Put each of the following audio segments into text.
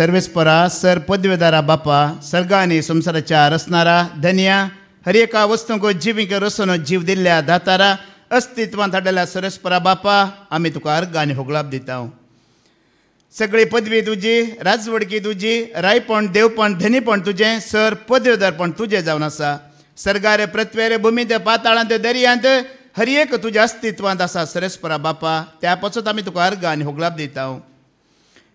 सर्वेस्परा sir ಪದ್ಯದಾರ बापा ಸರ್ಗಾನಿ संसाराच्या रचणारा धन्या हरिएका वस्तूंक जिवीक रसून जीव दिल्ल्या दातारा अस्तित्वांत हाडल्या सरस्परा बापा आम्ही तुका गाणी होगलाब दिता सगळी पदवी तुझी राजवडकी तुझी रायपण देवपण धनीपण तुझे सर पदवीधरपण तुझे जाऊन आसा सरगारे पृथ्वेरे भुमी ते पाताळांत दर्यांत एक तुझ्या अस्तित्वांत आसा सरस्परा बापा त्या पासून आमी तुका होगलाब होगळाप दिता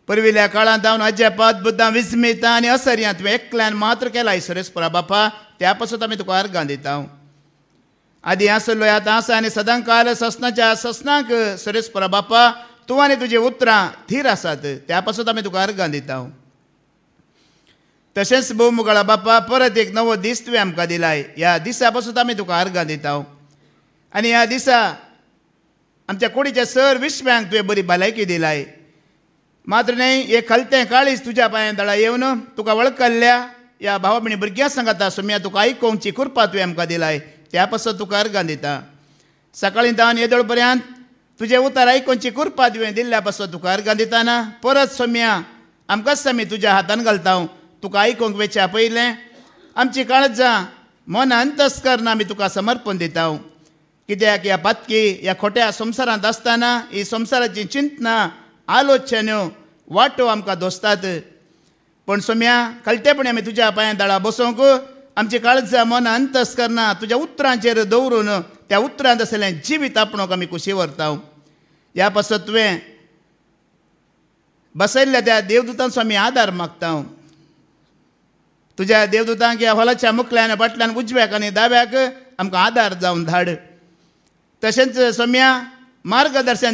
परविल्या काळांत जाऊन अजापात बुद्धा विस्मिता आनी असर्यां तुवें एकल्यान मात्र केला ईश्वरेस्परा बापा त्या पासून आमी तुका अर्गां दिता आदी आसलो आतां आसा आनी सदां काल ससनाच्या ससनाक सुरेस्परा बापा तूं आनी तुजीं उतरां थीर आसात त्या पासून आमी तुका देत दिता तशेंच भोवमुगाळा बापा परत एक नवो दीस तुवें आमकां दिलाय ह्या दिसा पासून आमी तुका अर्गां दिता आनी ह्या दिसा आमच्या कुडीच्या सर विश्व्यांक तुवें बरी भलायकी दिलाय मात्र नाही हे खलते काळीज तुझ्या पांयां दळा येवन तुका वळखल्ल्या या भाव भिणी भुरग्यां सांगाता सोम्या तुका आयकोवची कुरपा तुवें आमकां दिलाय त्या पासून तुका अर्गां दिता सकाळीं दान येदोळ पर्यंत तुझे उतार आयकोवची कुरपा तुवें दिल्ल्या पासून तुका अर्घां दिताना परत सोम्या आमकांच सामी तुज्या हातान घालता तुका आयकोवंक वेच्या पयलें आमची जा मन करना आमी तुका समर्पण दिता कित्याक या पातकी ह्या खोट्या संसारात असताना ही संवसाराची चिंतना आलोचन्यो वाटो आमकां दोस्तात पण सोम्या कळटेपणे आमी तुज्या पांयां दळा बसोंक आमची काळजा मन अंतस करना तुज्या उतरांचेर दवरून त्या उतरांत आसलें जिवीत आपणूक आमी खुशी व्हरता ह्या पासून तुवें बसयल्ल्या त्या देवदुतांचो स्वामी आदार मागता तुज्या देवदुतांक ह्या हॉलाच्या मुखल्यान फाटल्यान उजव्याक आनी दाव्याक आमकां आदार जावन धाड तशेंच सोम्या मार्गदर्शन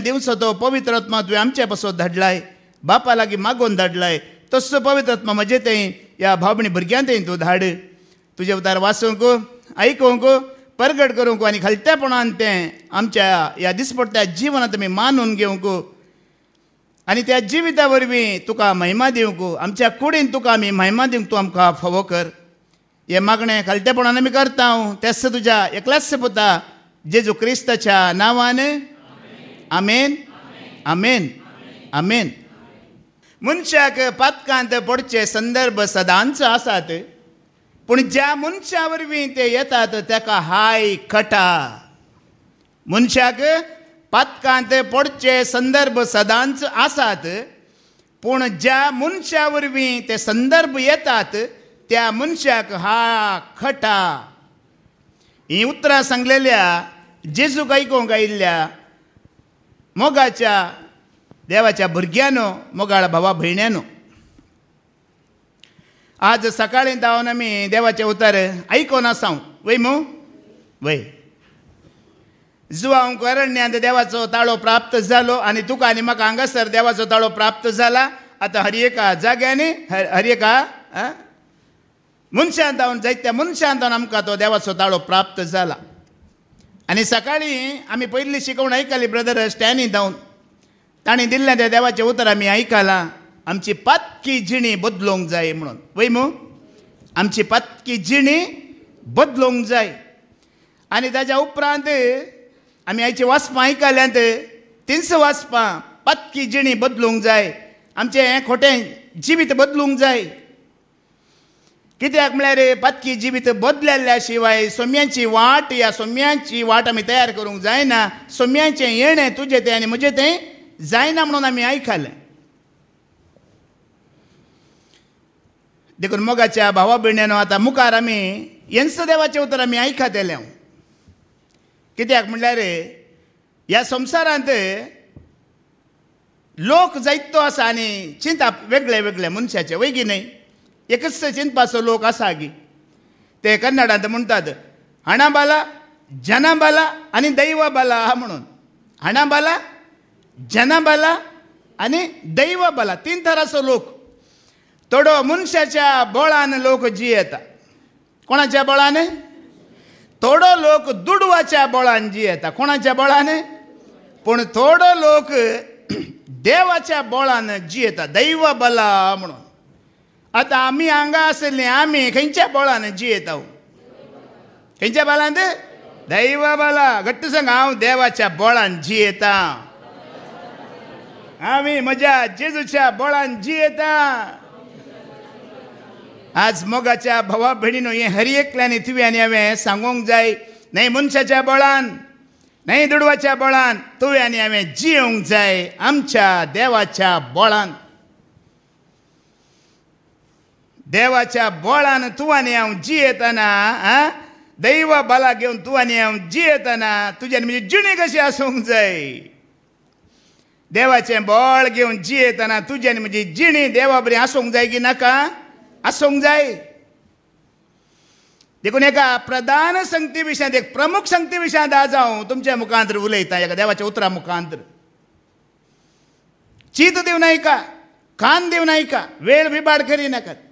पवित्र आत्मा तुवें म्हणजे आमच्या पसो धाडलाय बापा लागीं मागोवन धाडलाय तसो पवित्रात्मा म्हजे थंय ह्या भावणी भुरग्यां तें तूं धाड तुजे उतार वाचूंक आयकूंक परगट करूंक आनी खालतेपणान तें आमच्या ह्या दिसपट्ट्या जिवनांत आमी मानून घेवंक आनी त्या जिविता वरवीं तुका महिमा दिवंक आमच्या कुडीन तुका आमी महिमा दिवंक तूं आमकां फावो कर हे मागणें खालतेपणान आमी करता हांव तेस तुज्या एकल्याच पुता जेजू क्रिस्ताच्या नांवान आमेन आमेन आमेन मनशाक ಪಾತಕಾಂತ पडचे संदर्भ सदांच आसात पूण ज्या मनशा वरवीं ते येतात ताका हाय खटा मनशाक पातकांत पडचे संदर्भ सदांच आसात पूण ज्या मनशा वरवीं ते संदर्भ येतात त्या मनशाक हा खटा ही उतरां सांगलेल्या जेजूक आयकूंक आयिल्ल्या मोगाच्या देवाच्या भुरग्यानो मोगाळ भावा भयण्यानो आज सकाळी धावन आम्ही देवाचे उतार आयकोन आसांव वय मू वय जुवा अरण्यात देवाचो ताळो प्राप्त झालो आणि तुका आनी म्हाका हांगासर देवाचो ताळो प्राप्त झाला आता हर एका जाग्यांनी हर हर एका मनशांत धावन जायत्या मनशान धावन आमकां तो देवाचो ताळो प्राप्त झाला आनी सकाळीं आमी पयली शिकवण आयकली ब्रदर स्टॅनी जावन ताणें दिल्लें त्या देवाचें उतर आमी आयकलां आमची पातकी जिणी बदलूंक जाय म्हणून वय आमची पातकी जिणी बदलूंक जाय आनी त्याच्या उपरांत आमी आयची वाचपां आयकल्यांत तिनस वाचपां पातकी जिणी बदलूंक जाय आमचें हें खोटें जिवीत बदलूंक जाय कित्याक म्हळ्यार पातकी जिवीत बदलल्या शिवाय सोम्यांची वाट या सोम्यांची वाट आमी तयार करूंक जायना सोम्यांचें येणें तुजें तें आनी म्हजें तें जायना म्हणून आमी आयकलें देखून मोगाच्या भावा भयणीनो आतां मुखार आमी यंसदेवाचें उतर आमी आयकात येयलें कित्याक रे ह्या संवसारांत लोक जायतो आसा आनी चिंता वेगळे वेगळे मनशाचे वैगी नाही एकच सचिन पासो लोक असा गी ते कन्नडांत म्हणतात हणाबाला जनाबाला आणि दैवाबाला हा म्हणून हणाबाला जनाबाला आणि बला तीन थराचो लोक थोडो मनशाच्या बळान लोक जियेता कोणाच्या बळान थोडो लोक दुडवाच्या बळान जियेता कोणाच्या बळान पूण थोडो लोक देवाच्या बळान जियेता दैव बला म्हणून आता आम्ही हांगा ಆಸಲಿ आम्ही खंयच्या ಬೋಳಾನ ಜೀಯತಾವು खंयच्या ಬಾಲ दैव बला घट्ट सांग हांव देवाच्या बळान बोळान जियेता आम्ही म्हज्या जेजूच्या बोळान जियेता आज मोगाच्या भावा भयणीनो हे हरी एकल्यान तुवें आनी हांवें सांगूंक जाय न्हय मनशाच्या बोळान न्हय दुडवाच्या बोळान तुवें आनी हांवें जियेवंक जाय आमच्या देवाच्या बोळान देवाच्या बळानं तुवाने हांव जियेतना आं दैव बला घेवन तुवाने जी जियेतना तुज्यान म्हणजे जिणे कशी आसूंक जाय देवाचें बळ घेवन जियेतना तुज्यान म्हणजे जिणी देवा बरी आसूंक जाय की नाका आसूंक जाय देखून एका प्रधान संगती विशयांत एक प्रमुख संगती विशयांत आज हांव तुमच्या मुखांतर उलयतां एका देवाच्या उतरा मुखांतर चीत नाही का कान नाही का वेळ बिबाड करी नाकात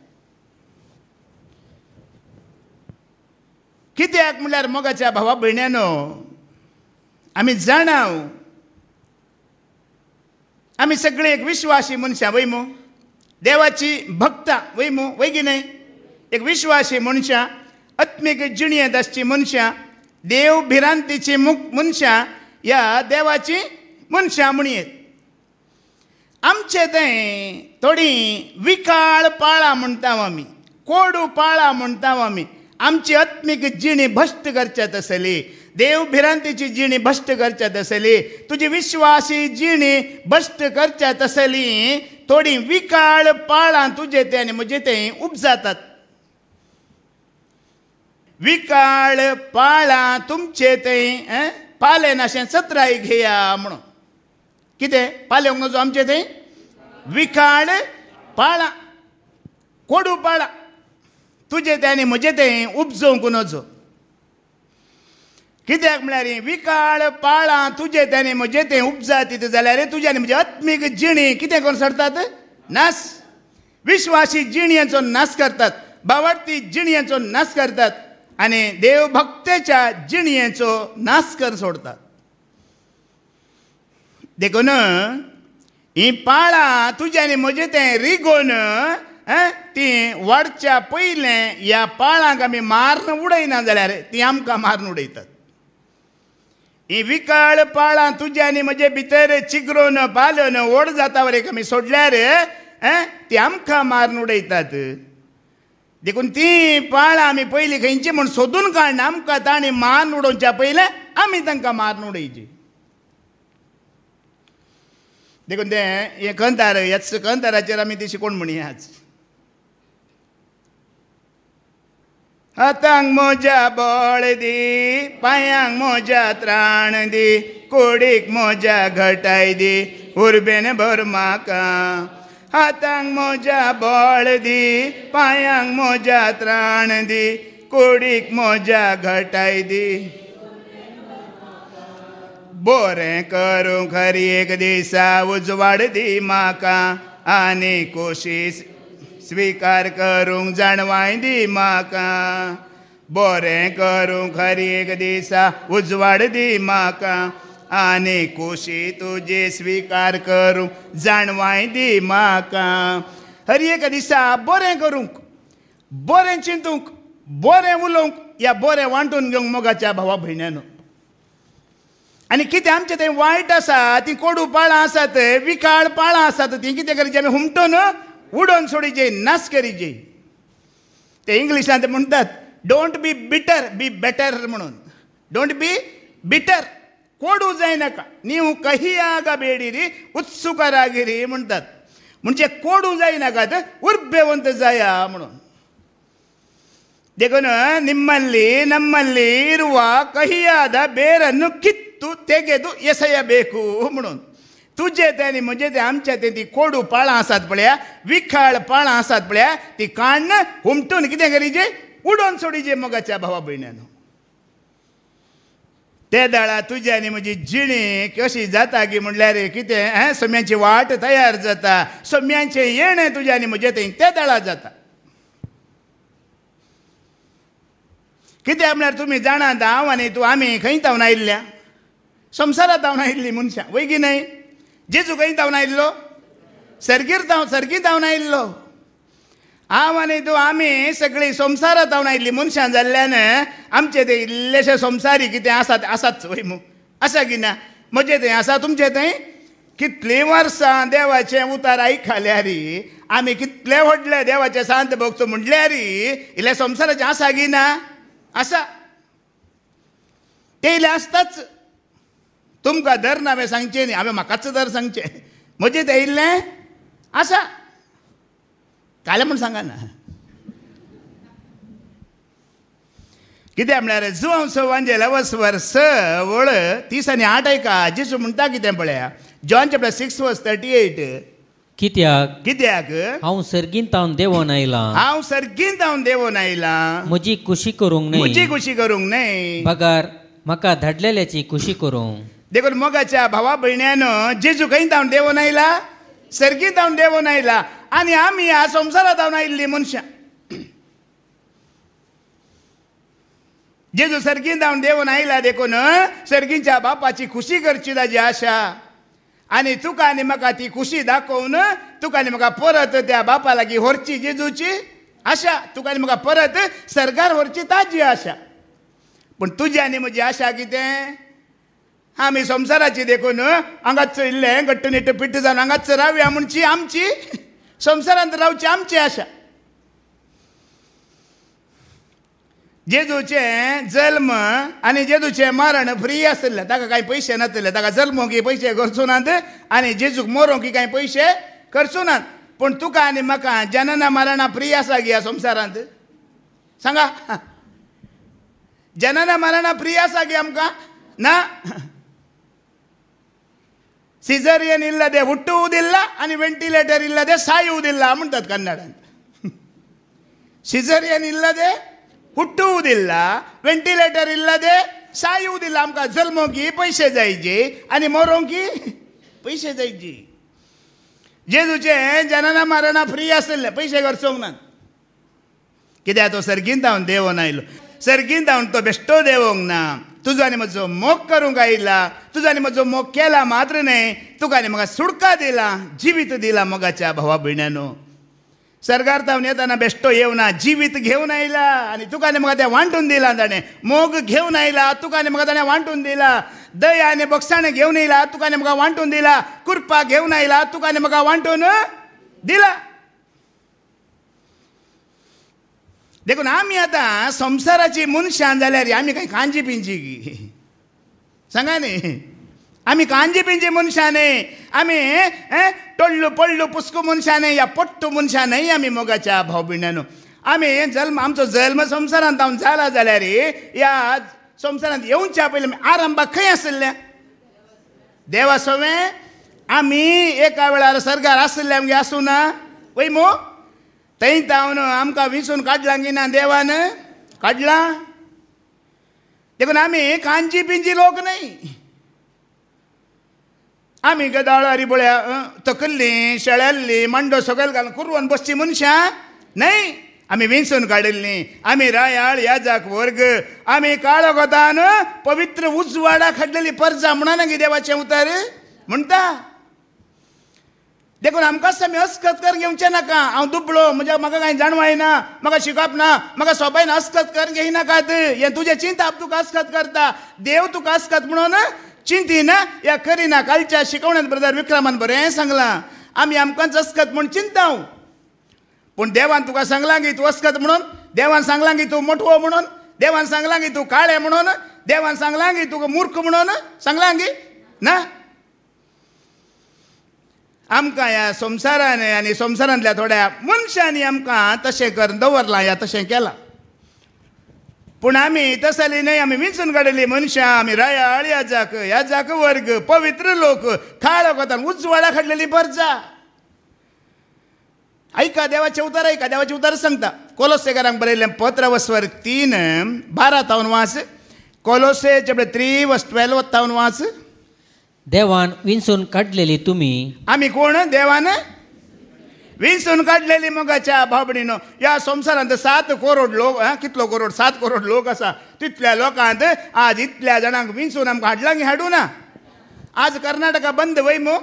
कित्याक म्हळ्यार मोगाच्या भावा भयण्यानो आमी जाणाव आमी सगळे एक विश्वासी मनशां वयमो देवाची भक्तां वयमो वयगी वय न्हय एक विश्वासी मनशां आत्मीक जिणेंत आसची मनशां देव भिरांतीची मुख मनशां ह्या देवाची मनशां म्हणयेत आमचे थंय थोडी विकाळ पाळा म्हणटा आमी कोडू पाळा म्हणटा आमी आमची आत्मिक जिणी भष्ट करच्यात असली भिरांतीची जिणी भष्ट करच्यात असली तुझी विश्वासी जिणी भष्ट करच्यात असली थोडी विकाळ पाळां तुझे ते आणि म्हणजे ते उपजातात विकाळ पाळा तुमचे ते पाले नाशें सत्राय घेया म्हणून कितें पाले नजो आमचे थंय विकाळ पाळा कोडू पाळा तुजें ते आनी म्हजें तें उपजोवंक नजो कित्याक म्हळ्यार विकाळ पाळां तुजें तें आनी म्हजें ते उपजातीत जाल्यार तुजें आनी म्हजे आत्मीक जिणी कितें करून सरतात नास विश्वासी जिणयेचो नाश करतात बावडती जिणयेचो नास करतात आनी देवभक्तेच्या जिणयेचो नास कर सोडतात देखून ही पाळां तुजे आनी म्हजें तें रिगोन ती वाडच्या पयलें ह्या पाळांक आमी मारून उडयना जाल्यार ती आमकां मारून उडयतात ही विकाळ पाळां तुज्या आनी म्हजे भितर चिगरोन पालोन ओड जाता वरेक आमी सोडल्यार ती आमकां मारून उडयतात देखून ती पाळां आमी पयलीं खंयची म्हूण सोदून काडना आमकां ताणें मारून उडोवच्या पयलें आमी तांकां मारून उडयची देखून ते हे कंतार ह्याच कंताराचेर आमी ती शिकोण म्हणयाच हातांक मोजा बळ दी पायांक मोज्या त्राण दी कोडीक मोजा घटाय दी उर्बेन भर म्हाका हातांक मोजा बळ दी पायांक मोजा त्राण दी कोडीक मोजा घटाय दी बोरें करूं खरी एक दिसा उजवाड दी म्हाका आनी कोशीश स्वीकार करूंक जाणवाय दी म्हाका बरें करूंक खरी एक दिसा उजवाड दी म्हाका आनी खुशी तुजे स्वीकार करूंक जाणवाय दी म्हाका हर एक दिसा बरें करूंक बरें चिंतूंक बरें उलोवंक या बरें वांटून घेवंक मोगाच्या भावा भयण्यानो आनी कितें आमचें तें वायट आसा तीं कोडू पाळां आसात विकाळ पाळां आसात तीं कितें करचें आमी हुमटून ઉડોન છોડી જઈ નાશ કરી જઈ ते इंग्लिशांत म्हणटात डोंट बी बिटर बी बेटर म्हणून डोंट बी बिटर कोडू जायनाका ನೀವು ಕಹಿಯಾಗಬೇಡಿರಿ ಉತ್ಸುಕರಾಗಿರಿ म्हणतात म्हणजे कोडू जायनाकात उर्बेवंत जाಯ म्हणून देखून ನಿಮ್ಮಲ್ಲಿ ನಮ್ಮಲ್ಲಿ ಇರುವ ಕಹಿಯಾದ ಬೇರನ್ನು ಕಿತ್ತು ತೆಗೆದು ಎಸೆಯಬೇಕು म्हणून तुझे तेनी म्हणजे ते आमच्या ते ती कोडू पाळां आसात पळया विखाळ पाळां आसात पळया ती काण्ण हुमटून कितें करीजे उडोवन सोडीजे मोगाच्या भावा भयण्यान ते दळा तुजी आनी म्हजी जिणी कशी जाता की म्हणल्यार कितें हे सोम्यांची वाट तयार जाता सोम्यांचे येणे तुजें आनी म्हजे थंय ते दळा जाता कित्याक म्हळ्यार तुमी जाणात हांव आनी तूं आमी खंय धांवन आयिल्ल्या संवसारात धांवन आयिल्लीं मनशां वै न्हय आयिल्लो सर्गीर धांव सर्गी ಸರ್ಗಿರ್ತಾವ आयिल्लो हांव आनी तूं आमी सगळीं संवसारा धावून आयिल्ली मनशां जाल्ल्यान आमचे ते इल्लेशे संवसारी कितें आसात आसात वय मू आसा की ना म्हजे थंय आसा तुमचे थंय कितलीं वर्सां देवाचें उतार आयकल्यार आमी कितले व्हडले देवाचे सांत भोगचो म्हटल्यार इल्ले संवसाराचें आसा की ना आसा ते इल्ले आसताच तुमकां धर ना हांवें सांगचें न्ही हांवें म्हाकाच धर सांगचें मजेत येयल्लें आसा कालें म्हूण सांगाना कितें म्हळ्यार जुंव सवांजेला वसवर सवळ तीस आनी आठ आयका जिसू म्हणटा कितें पळया John chapter six verse thirty eight कित्याक कित्याक हांव सर्गीन तावन देवोन आयला हांव सर्गीन तावन देवोन आयला म्हजी खुशी करूंक न्ही म्हजी खुशी करूंक न्हय पगार म्हाका धाडलेल्याची खुशी करूंक देखून मगाच्या भावा भयण्यानं खंय धावन नाहीला आयला सर्गी धांवन नाहीला आयला आनी आमी या संवसारा धावन आयिल्लीं मनशां जेजू सर्गी धांवन देवून आयला देखून सर्गीच्या बापाची खुशी करची ताजी आशा आणि तुका आणि म्हाका ती खुशी दाखवून तुका आनी म्हाका परत त्या बापा लागीं व्हरची जेजूची आशा तुका आनी म्हाका परत सरकार व्हरची ताजी आशा पण तुझी आणि म्हजी आशा कितें आम्ही संसाराची देखून हांगाच इल्ले घट्ट निट्ट पिट्ट जाऊन हांगाच रावया म्हणची आमची संसारांत रावची आमची आशा जेजूचे जल्म आणि जेजूचे मरण फ्री आसलें ताका कांय पयशे नासले ताका की पैसे करचो नात आणि जेजूक की काही पैसे करचो नात पण तुका आणि म्हाका जनना मरणा फ्री आसा गे संसारांत सांगा जनना मरणां फ्री आसा गे आमकां ना सिझरियन इल्ला दे हुट्टू आणि व्हेंटिलेटर इल्लदे सायी दिल्ला म्हणतात कन्नडात सिझरियन इल्लदे देट्टू दिला व्हेंटीलेटर इल्ला दे सायी उदिता जन्म की पैसे जायची आणि मरुकी पैसे जायचे जे तुझे जनना मरना फ्री पैसे ना किद्या तो सरगीन देवून तो बेस्टो देवक ना आणि म्हजो मोग करूंक आयला आणि म्हजो मोग केला मात्र न्हय तुकाने म्हाका सुडका दिला जीवित दिला मगाच्या भावा भयणानो सरकार येताना बेश्टो येवना जीवित घेऊन आयला आनी तुकाने म्हाका तें वांटून दिला ताणें मोग घेऊन आयला तुकाने म्हाका ताणें वांटून दिला दया आणि बोक्साणें घेऊन येईला तुकाने म्हाका वांटून दिला कुरपा घेऊन आयला तुकाने म्हाका वांटून दिला देखून आम्ही आता संसाराची मनशान जाल्यार आमी कांय कांजी पिंजी सांगा न्ही आम्ही कांजी पिंजी मनशाने आमी टोडलू पडलू पुस्कू मनशाने या पट्टू मनशानय आमी मोगाच्या भाव भिणानो आमी जल्म आमचो जल्म संसारांत हांव जाला जाल्यार या संसारांत येवच्या पयलीं आरंभाक खंय देवा सोवें आम्ही एका वेळार सरकार आशिल्ले आमगे आसूं ना वय थंय तावन आमकां विसून काडला की ना देवान काडला देखून आमी खांची पिंजी लोक न्हय आमी गदाळ हरिबोळ्या तकल्ली शेळ्याल्ली मांडो सगळे घालून कुरवन बसची मनशां न्हय आमी विंचून काडिल्ली आमी रायाळ याजाक वर्ग आमी काळो गोतान पवित्र उजवाडा खाडलेली परजा म्हणना ना देवाचें उतर म्हणटा देखून आमकां अस्खत कर घेवचें नाका हांव दुबळो म्हणजे म्हाका कांय जाणवाय ना म्हाका शिकप ना म्हाका सोबायन घेयनाका घेयनाकात हें तुजें चिंताप तुका अस्कत करता देव तुका अस्कत म्हणून चिंतीन या करिना कालच्या शिकवण्यात ब्रदर विक्रमान बरें सांगलां आमी आमकांच अस्कत म्हूण चिंताव पूण देवान तुका सांगलां की तूं अस्कत म्हणून देवान सांगलां की तूं मोठवो म्हणून देवान सांगलां की तूं काळें म्हणून देवान सांगलां की तुका मूर्ख म्हणून सांगलां की ना आमकां ह्या संवसारान आनी संवसारांतल्या थोड्या मनशांनी आमकां तशें कर दवरलां या तशें केलां पूण आमी तसली न्हय आमी विंचून काडिल्ली मनशां आमी जाक ह्या जाक वर्ग पवित्र लोक खाळ कोतान उजवाडा खाडलेली बर्जा ऐका देवाचे उतार आयका देवाचे उतार सांगता कोलोसेकारांक बरयल्लें पत्र वस्वर तीन बारा तावन वास कोलोसे चेपडे त्री वस ट्वेल्व तावन वाच देवान विंचून काढलेली तुम्ही आम्ही कोण देवान विंचून काढलेली मोगाच्या भाबडीनं या संसारांत सात करोड लोक कितलो करोड सात करोड लोक असा तितल्या लोकांत आज इतल्या जाणांक विंचून आमकां हाडलांगी हाडू ना आज कर्नाटका बंद वैमो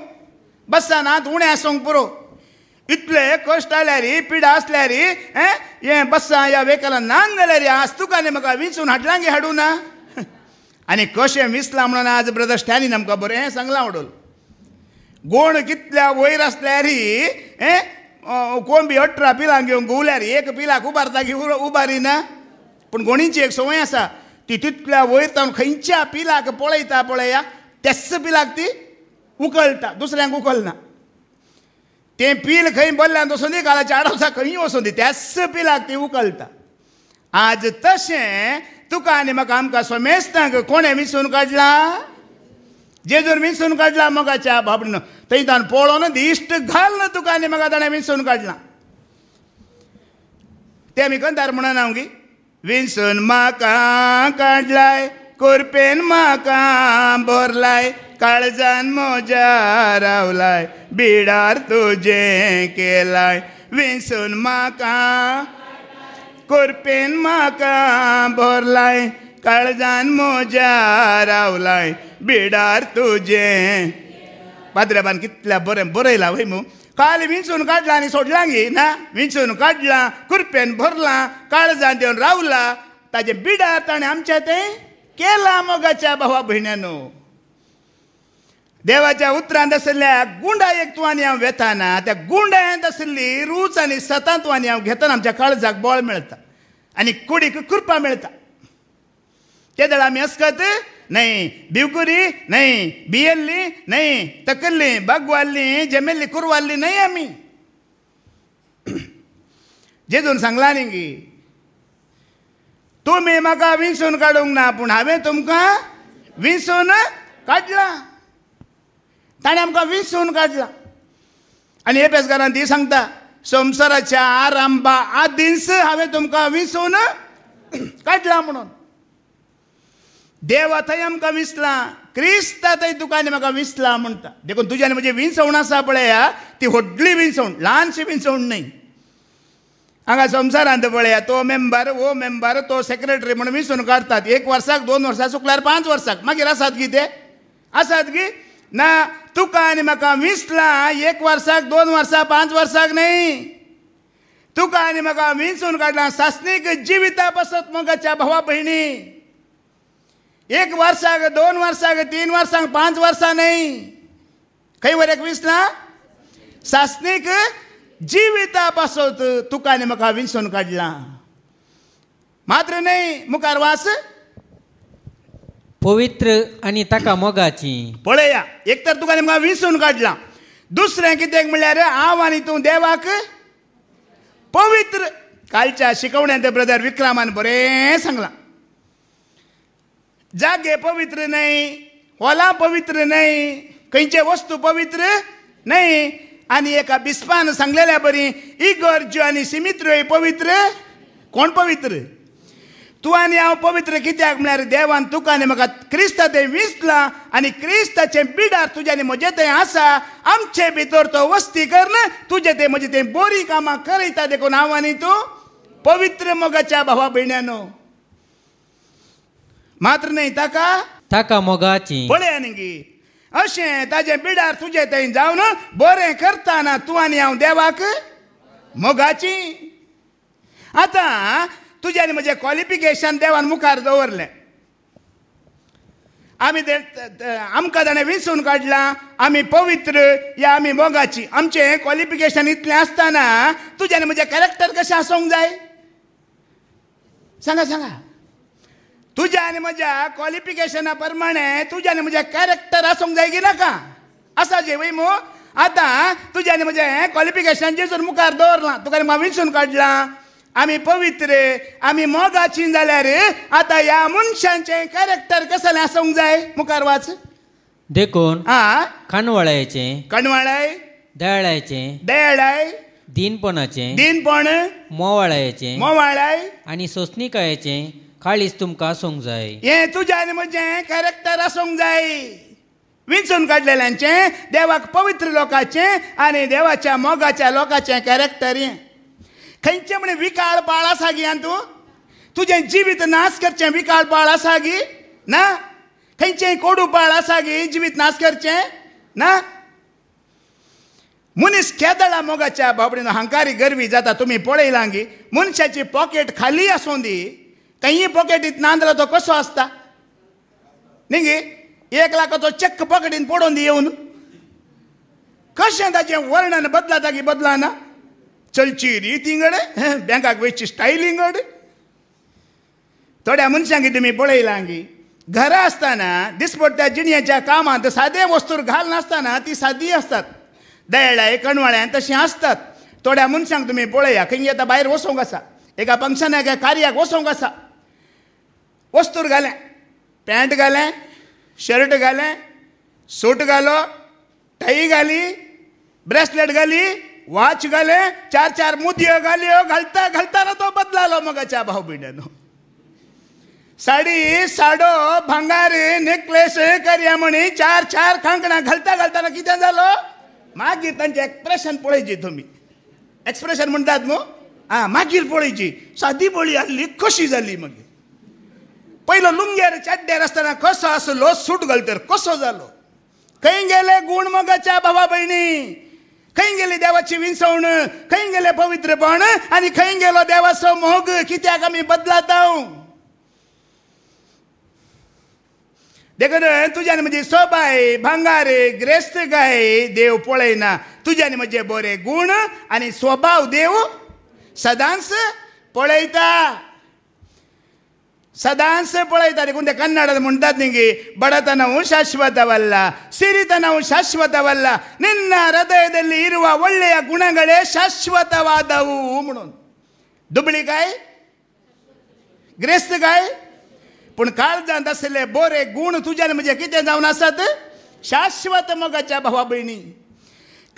बसानात उणे आसूंक पुरो इतले कश्ट आल्या री पिडा ये री हे बसा या वेहिकलां नान जाल्यार आज तुका म्हाका विंचून हाडलांगी हाडू ना आनी कशें विसलां म्हणून आज ब्रदर स्टॅनीन आमकां बरें सांगलां म्हणून गोण कितल्या वयर आसल्यारी हें कोंबी अठरा पिलां घेवन गुंवल्यार एक पिलाक उबारता उबारी ना पूण गोणींची एक संवय आसा ती तितल्या वयर तावन खंयच्या पिलाक पळयता पळया तेस पिलाक ती उकळटा दुसऱ्यांक उकलना तें पील खंय बल्ल्यान वचून काळाच्या आडावसा खंयी वचून दी त्याच पिलाक ती उकलता आज तशें तुका आनी म्हाका आमकां सोमेस्तांक कोणें विसून काडला जेजून विसून काडला मोगाच्या बाबडीन थंय तान पळोवन इश्ट ना तुका आनी म्हाका ताणें विसून काडला ते आमी कंदार म्हणून हांव गी विसून म्हाका काडलाय कोरपेन म्हाका बरलाय काळजान मोजा रावलाय बिडार तुजें केलाय विसून म्हाका कोरपेन म्हाका भरलाय काळजान मोज्या रावलाय बिडार तुजें पाद्रेबान कितल्या बरें बरयला वय मू काल विंचून काडला आनी सोडला गे ना विंचून काडला कुरपेन भरला काळजान देवन रावला ताजे बिडार ताणें आमच्या तें केला मोगाच्या भावा भयण्यानू देवाच्या उतरान दसिल्ल्या गुंडा एक आणि हांव वेताना त्या गुंडा दसली रूच आनी सतां आणि हांव घेतना आमच्या काळजाक बळ मेळटा आनी कुडीक कृपा मेळटा केदळ आमी अस्कत नाही बिवकुरी नाही बियल्ली नाही तकल्ली बागवाल्ली जमेल्ली कुरवाल्ली नाही आम्ही जेजून सांगला न्ही गी तुम्ही म्हाका विसून काडूंक ना पूण हांवें तुमकां विसून काढला ताणें आमकां विसून काडला आनी हे पेसकारान ती सांगता संवसाराच्या आरंभा आदींस हांवें तुमकां विसून काडला म्हणून देवा थंय आमकां विसला क्रिस्त थंय तुका आनी म्हाका विसला म्हणटा देखून तुज्यान म्हजी विंसवण आसा पळया ती व्हडली विंसवण ल्हानशी विंसवण न्हय हांगा संवसारांत पळया तो मेंबर वो मेंबर तो सेक्रेटरी म्हणून विसून काडटात एक वर्साक दोन वर्सां चुकल्यार पांच वर्साक मागीर आसात ते आसात गी ना तुका आणि मका विसला एक वर्षाक दोन वर्षा पांच वर्साक नाही तुका आनी मका विंचून काढला सासनीक जिविता बसत मुगाच्या भावा बहिणी एक वर्षाक दोन वर्षाक तीन वर्सांक पांच वर्सां नाही खंय वरेक विसला सासनीक जिविता पासत तुका आनी मका विंचून काढला मात्र नाही मुखार वास पवित्र आणि ताका मोगाची पळया एक तर तुका नेमका विसून काढला दुसरें कितें म्हणल्यार हांव आनी तूं देवाक पवित्र कालच्या शिकवण्या ब्रदर विक्रमान बरें सांगलां जागे पवित्र न्हय होला पवित्र न्हय खंयचे वस्तू पवित्र न्हय आणि एका बिस्पान सांगलेल्या बरी इगर्ज आणि सिमित्रोय पवित्र कोण पवित्र तू आणि हांव पवित्र कित्याक म्हळ्यार देवान तुका आनी म्हाका क्रिस्ता ते विसला आनी क्रिस्ताचे बिडार तुजे आनी म्हजे ते आसा आमचे भितर तो वस्ती करून तुजे ते म्हजे ते बोरी कामां करयता देखून हांव आनी तूं पवित्र मोगाच्या भावा भयण्यानो मात्र न्हय ताका ताका मोगाची पळय अशें ताजे बिडार तुजे थंय जावन बरें करताना तूं आनी हांव देवाक मोगाची आतां तुज्यान म्हजें क्वालिफिकेशन देवान मुखार दवरलें आम्ही आमकां ताणें विसून काडलां आमी पवित्र या आमी मोगाची आमचें क्वॉलिफिकेशन इतलें आसतना तुज्यानी म्हजें कॅरेक्टर कशें आसूंक जाय सांगा सांगा तुज्या आनी म्हज्या क्वॉलिफिकेशना प्रमाणे तुज्या आनी म्हजें कॅरेक्टर आसूंक जाय की नाका आसा जे वयमो आतां तुज्या आनी म्हजें क्वॉलिफिकेशन जेसून मुखार दवरलां तुका म्हाका विसून काडलां आम्ही पवित्र आम्ही मोगाची जाल्यार रे आता या मनशांचे कॅरेक्टर कसं आसूंक जाय मुखार वाच देखून हा कणवळायचे कणवाळाय दयाळायचे दयाळाय दिनपणाचे दिनपण मोवाळायचे मोवाळाय आणि सोसनिकायचे काळीज तुमका आसूंक जाय हे तुज्या आनी कॅरेक्टर आसूंक जाय विंचून काढलेल्यांचे देवाक पवित्र लोकांचे आणि देवाच्या मोगाच्या लोकांचे कॅरेक्टर खंयचे म्हणे विकाळ आसा तू आन तूं तुजें जिवीत नाश करचें विकाळ आसा गी ना खंयचें कोडू आसा गी जिवीत नाश करचें ना मनीस केदळा मोगाच्या बाबडीन हांकारी गरवी जाता तुमी गी मनशाची पॉकेट खाली आसूं दी काही पॉकेटीत नांदलो तो कसो आसता गे एक लाखाचो चक्क पॉकेटीन पडोवन दी येवन कशें ताचें वर्णन बदला बदला बदलाना चलची रीत बँकाक वयची स्टाईल इंगड थोड्या मनशांक तुमी पळयलां घर घरा आसतना दिसपट्ट्या जिणेच्या कामांत सादे वस्तूर घालनासतना ती सादी असतात दयाळ्या कणवाळ्यान तशी आसतात थोड्या मनशांक तुमी पळया खंय आतां भायर वसोंक आसा एका फंक्शनाक कार्याक वसोंक आसा वस्तूर घालें पॅन्ट घालें शर्ट घालें सूट घालो टाई घाली ब्रेसलेट घाली वाच घाले चार चार मुदय घाली घालता घालताना तो बदलालो मगाच्या भाऊ बिड्यानो साडी साडो भांगारी नेकलेस करया म्हणी चार चार खांकणा घालता घालताना किती जालो मागीर तांचें एक्सप्रेशन पळयची तुमी एक्सप्रेशन म्हणतात न्हू आं मागीर पळयची सादी बळी आसली कशी झाली मग पयलो लुंगेर चाड्डेर आसतना कसो आसलो सूट घालतर कसो जालो खै गेले गुण मगाच्या भावा भयणी खंय गेली देवाची विंचवण खंय गेले पवित्रपण आणि खंय गेलो देवाचो मोग कित्याक आमी बदलात देखून तुज्यान म्हजी सोबाय भांगारे ग्रेस्त गाय देव पळयना तुज्यान म्हजे बरे गूण आनी स्वभाव देव सदांच पळयता ಸದಾನ್ಸೇ ಪೊಳೈತರೆ ಕುಂದ ಕನ್ನಡದ ಮೊಂಡ ತಿಂಗಿ ಬಡತನವು ಶಾಶ್ವತವಲ್ಲ ಸಿರಿತನವು ಶಾಶ್ವತವಲ್ಲ ನಿಮ್ಮ ಹೃದಯದಲ್ಲಿ ಇರುವ ಒಳ್ಳೆಯ ಗುಣಗಳೇ ಶಾಶ್ವತವಾದವು ಮೊಂಡ ದುಬಳಿ ಕೈ ಗ್ರೆಸ್ತ ಕೈ पण काळ ಜಂದಸಲೇ ಬೋರೆ ಗುಣ ತುಜನೆ ಮಜಕ್ಕೆತೆ ಜಾವ್ನಸ್ತ ಶಾಶ್ವತಮಗ ัจ ಾಭವಬೈನಿ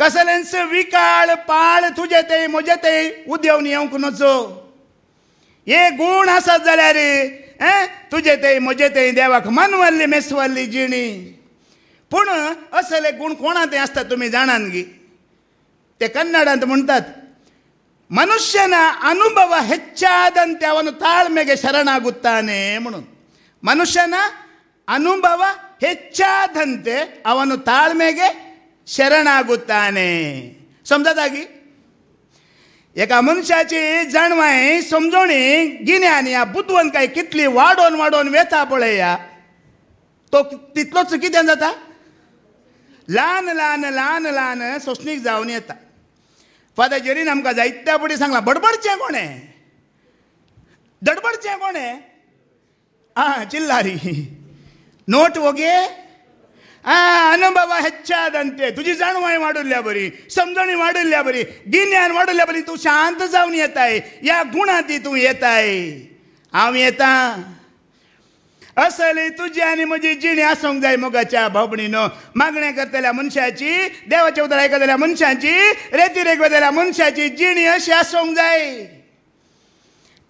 ಕಸಲೆನ್ಸ ವಿಕાળ ಪಾळ ತುಜೆ ತೈ ಮಜತೆ ಉದ್ಯವನಿಯونکوನಚೋ ಈ ಗುಣಾಸದ ಜಲ್ಯರೇ तुझे ते ते देवाक मनवल्ली मेसवल्ली जिणी पण असले गुण कोणाचे असतात तुम्ही जाणान गी ते कन्नडात म्हणतात मनुष्यन अनुभव अवन ताळमेगे शरण आगुताने म्हणून मनुष्यन अनुभव ताळमेगे शरण आगुताने समजता की एका मनशाची जाणवाय समजवणी गिन्यान या बुद्वंत काय कितली वाडोन वाडोन वेता पळया तो तितलोच कितें जाता ल्हान ल्हान ल्हान ल्हान सोसणीक जावन येता फादर जेरीन आमकां जायत्या पुढे सांगला बडबडचें कोणें दडबडचें कोणें आं चिल्लारी नोट वगे ಆ ಅನುಭವ दंते तुझी जाणवाई वाढल्या बरी समजणी वाढल्या बरी गिन्यान वाढवल्या बरी तू शांत जाऊन येत आहे या गुणाती तू येत आहे हांव येता असली तुझी आणि म्हजी जिणे आसूंक जाय मोगाच्या भोबणीनो मागण्या करतल्या मनशाची देवाच्या उदर ऐकतल्या मनशाची रेती रेग मनशाची जिणी अशी आसूंक जाय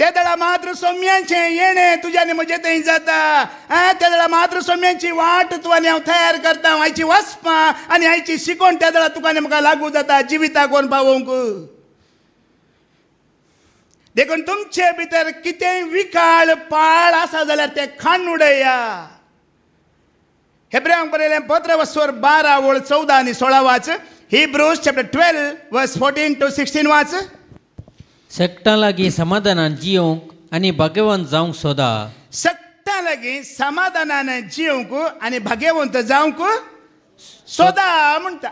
तेदळा मात्र सोम्यांचे येणे तुझ्याने म्हणजे ते जाता आ तेदळा मात्र सोम्यांची वाट तुवाने हांव तयार करता आयची वचपां आनी आयची शिकोण तेदळा तुकाने म्हाका लागू जाता जिविता कोण पावोवंक देखून तुमचे भितर कितेंय विकाळ पाळ आसा जाल्यार ते खाण उडया हेब्रेम बरयलें पत्र वस्वर बारा ओळ चवदा आनी सोळा वाच Hebrews chapter twelve verse fourteen to sixteen वाच સકટા લાગી સમાધાન ಅನಿ ಭಗವಂತ ભગવાન ಸೋದಾ સોદા સકટા લાગી સમાધાન જીવંક અને ભગવંત જાઉંક ಸೋದಾ म्हणता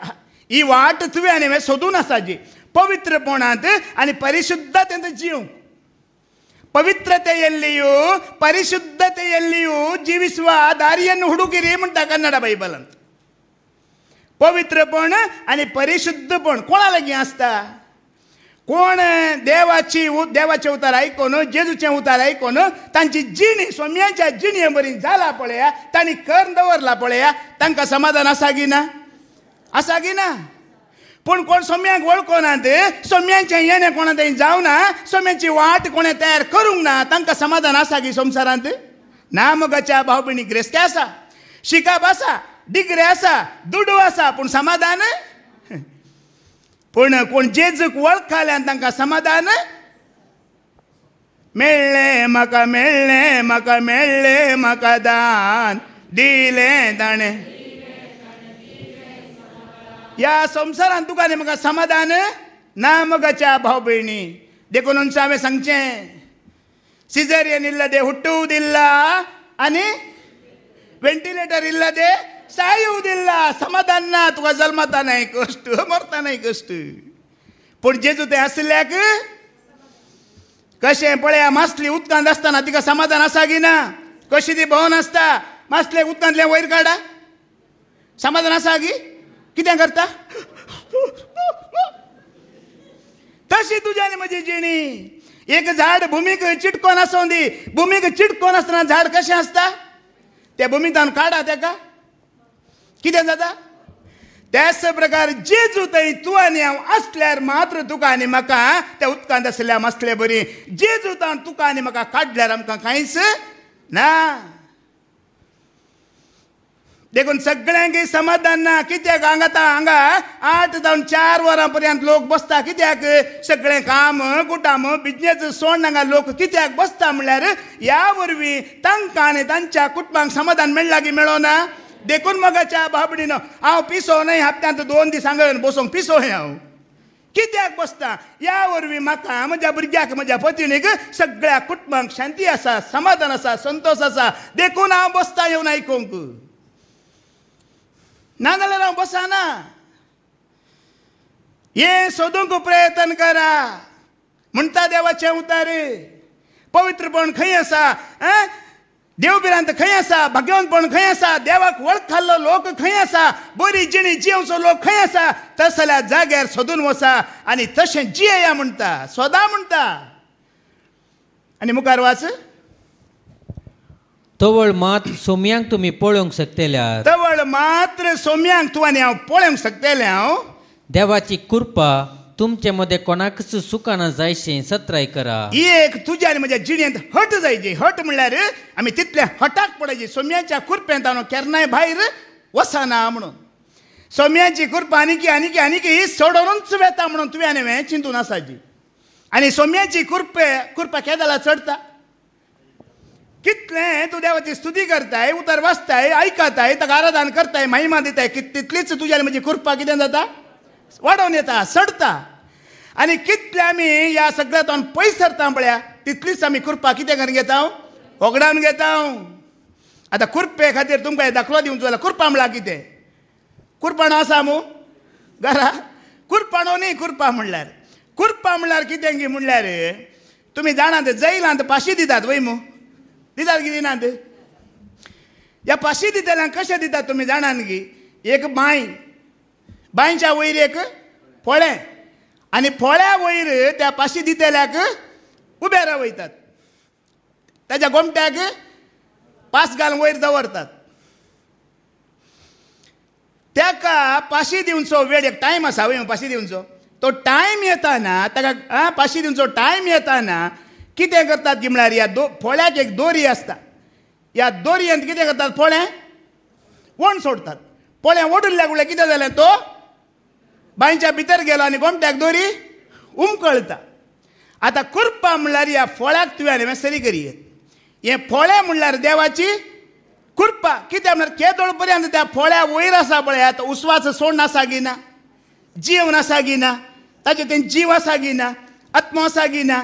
ಈ ವಾಟ ತುವೆ ಅನಿವೆ ಸೊದು ಸಾಜಿ ಪವಿತ್ರ ಪೋಣ ಅಂತ ಅನಿ ಪರಿಶುದ್ಧತೆ ಅಂತ ಜೀವ ಪವಿತ್ರತೆಯಲ್ಲಿಯೂ ಪರಿಶುದ್ಧತೆಯಲ್ಲಿಯೂ ಜೀವಿಸುವ ದಾರಿಯನ್ನು ಹುಡುಗಿರಿ ಮುಂಟ ಕನ್ನಡ ಬೈಬಲ್ ಅಂತ ಪವಿತ್ರ ಪೋಣ ಅನಿ ಪರಿಶುದ್ಧ ಪೋಣ ಕೋಣಾಲಗಿ ಆಸ್ತಾ कोण देवाची देवाचे उतार न जेजूचे उतार आयकोन तांची जिणी सोम्यांच्या जिणये बरी झाला पळया तांणी कर्ण दवरला पळया तांकां समाधान असा की ना आसा की ना पूण कोण सोम्यांक ना ते सोम्यांचे येणे कोणा जावं ना सोम्याची वाट कोणें तयार करूंक ना तांकां समाधान आसा गी मगाच्या भाव भावभिणी ग्रेस्तें आसा शिकाप आसा डिग्रे आसा दुडू आसा पूण समाधान पूण कोण जे जेजूक वळखाल्यान तांकां समाधान मेळ्ळें म्हाका मेळ्ळें म्हाका मेळ्ळें म्हाका दान दिलें ताणें ह्या संवसारान तुका न्ही म्हाका समाधान ना मगाच्या भाव भयणी देखून उंच हांवें सांगचें सिजरियन इल्ला दे हुट्टू दिल्ला आनी वेंटिलेटर इल्ला दे ಸಾಯುವುದಿಲ್ಲ ಸಮಾಧಾನ ತುಗ ಜಲ್ಮತಾನ ಕಷ್ಟು ಮರ್ತಾನ ಕಷ್ಟು पूण जेजू ते आसल्याक कशें पळया मासली उदकांत आसतना तिका समाधान आसा की ना कशी ती भवन असता मासले उदकांतले वयर काडा समाधान आसा गी कितें करता तशी तुझ्या म्हजी जिणी एक झाड भुमीक चिटकोन आसूं दी भुमीक चिटकोन आसतना झाड कशें असता त्या भुमींतल्यान काडा तेका कितें जाता त्याच प्रकार जेजू थंय तूं आनी हांव आसल्यार मात्र तुका आनी म्हाका त्या उदकांत आसल्या मासले बरी जेजू तान तुका आनी म्हाका काडल्यार आमकां कांयच ना देखून सगळ्यांक समाधान ना कित्याक हांगा आतां हांगा आठ जावन चार वरां पर्यंत लोक बसता कित्याक सगळें काम कुटाम बिजनेस सोड हांगा लोक कित्याक बसता म्हणल्यार ह्या वरवीं तांकां आनी तांच्या कुटुंबांक समाधान मेळ्ळां की मेळोना देखून मगाच्या बाबडीनं हांव पिसो न्हय हप्त्यांत दोन दिसां घालून पिसो हे हांव कित्याक बसता ह्या वरवीं म्हाका म्हज्या भुरग्याक म्हज्या पत्नीक सगळ्या कुटुंबाक शांती आसा समाधान आसा संतोष आसा देखून हांव बसता येवन आयकूंक नाजाल्यार हांव ये हे सोदूंक प्रयत्न करा म्हणटा देवाचे उतारे पवित्रपण खंय आसा देवबिरांत खंय आसा भाग्यवंतपण खंय आसा देवाक वळख खाल्लो लोक खंय आसा बरी जिणी जिवचो लोक खंय आसा तस जाल्यार जाग्यार सोदून वसा आनी तशें जियेया म्हणटा सोदा म्हणटा आनी मुखार वाच तवळ मात सोम्यांक तुमी पळोवंक शकतल्या तवळ मात्र सोम्यांक तूं आनी हांव पळोवंक शकतलें हांव देवाची कृपा तुमचे मध्ये कोणाकच सुखाना जायचे सत्राय करा एक तुज्या आनी म्हज्या जिणेंत हट जायची हट म्हणल्यार आमी तितल्या हटाक पडायचे सोम्याच्या कुरपेंत हांव केन्नाय भायर वसाना म्हणून सोम्याची कुर्प की आणि की ही सोडोनूच वेता म्हणून तुवें आनी हें चिंतून जी आनी सोम्याची कुर्पे कुर्पा केदाला चडता कितलें तूं देवाची स्तुती करताय उतर वाचताय आयकताय ताका आराधन करताय महिमा दिताय कित तितलीच तुज्या म्हजी कुर्पा कितें जाता वाढवून येता सडता आणि कितले आमी या सगळ्यात पयस सरता पळया तितलीच आमी कुरपा कितें करून घेता वगडावन हो? घेता हो. आता कुरपे खातीर तुमकां दाखलो दिवंक जाल्यार कुरपा म्हणल्यार कितें कुरपाणो आसा मू घरा कुरपाणो न्ही कुरपा म्हणल्यार कुरपा म्हणल्यार कितें गी म्हणल्यार तुमी जाणात जैलांत पाशी दितात वय मू दितात की दिनात ह्या पाशी दितेल्यांक कशें दितात तुमी जाणात गी एक मांय बांयच्या वयर एक फोळें आनी फोळ्या वयर त्या पाशी दितेल्याक उबे रावयतात ताच्या गोमट्याक पास घालून वयर दवरतात ताका पाशी दिवचो वेळ एक टायम आसा वय पाशी दिवचो तो टायम येताना ताका पाशी दिवचो टायम येताना कितें करतात गिमळार ह्या दो फोळ्याक एक दोरी आसता ह्या दोरयेंत कितें करतात फोळें ओण सोडतात फोळें ओडून लागलें कितें जालें तो बांयच्या भितर गेलो आनी गोमट्याक दोरी उमकळता आतां कुरपा म्हणल्यार ह्या फळाक तुवें एनिवर्सरी करीत हें फळें म्हणल्यार देवाची कुरपा कितें म्हणल्यार केदोळ पर्यंत त्या फळ्या वयर आसा पळय आतां उसवाचो सोड आसा गी ना जीव नासा गी ना ताचे ते जीव आसा गी ना आत्मो आसा गी ना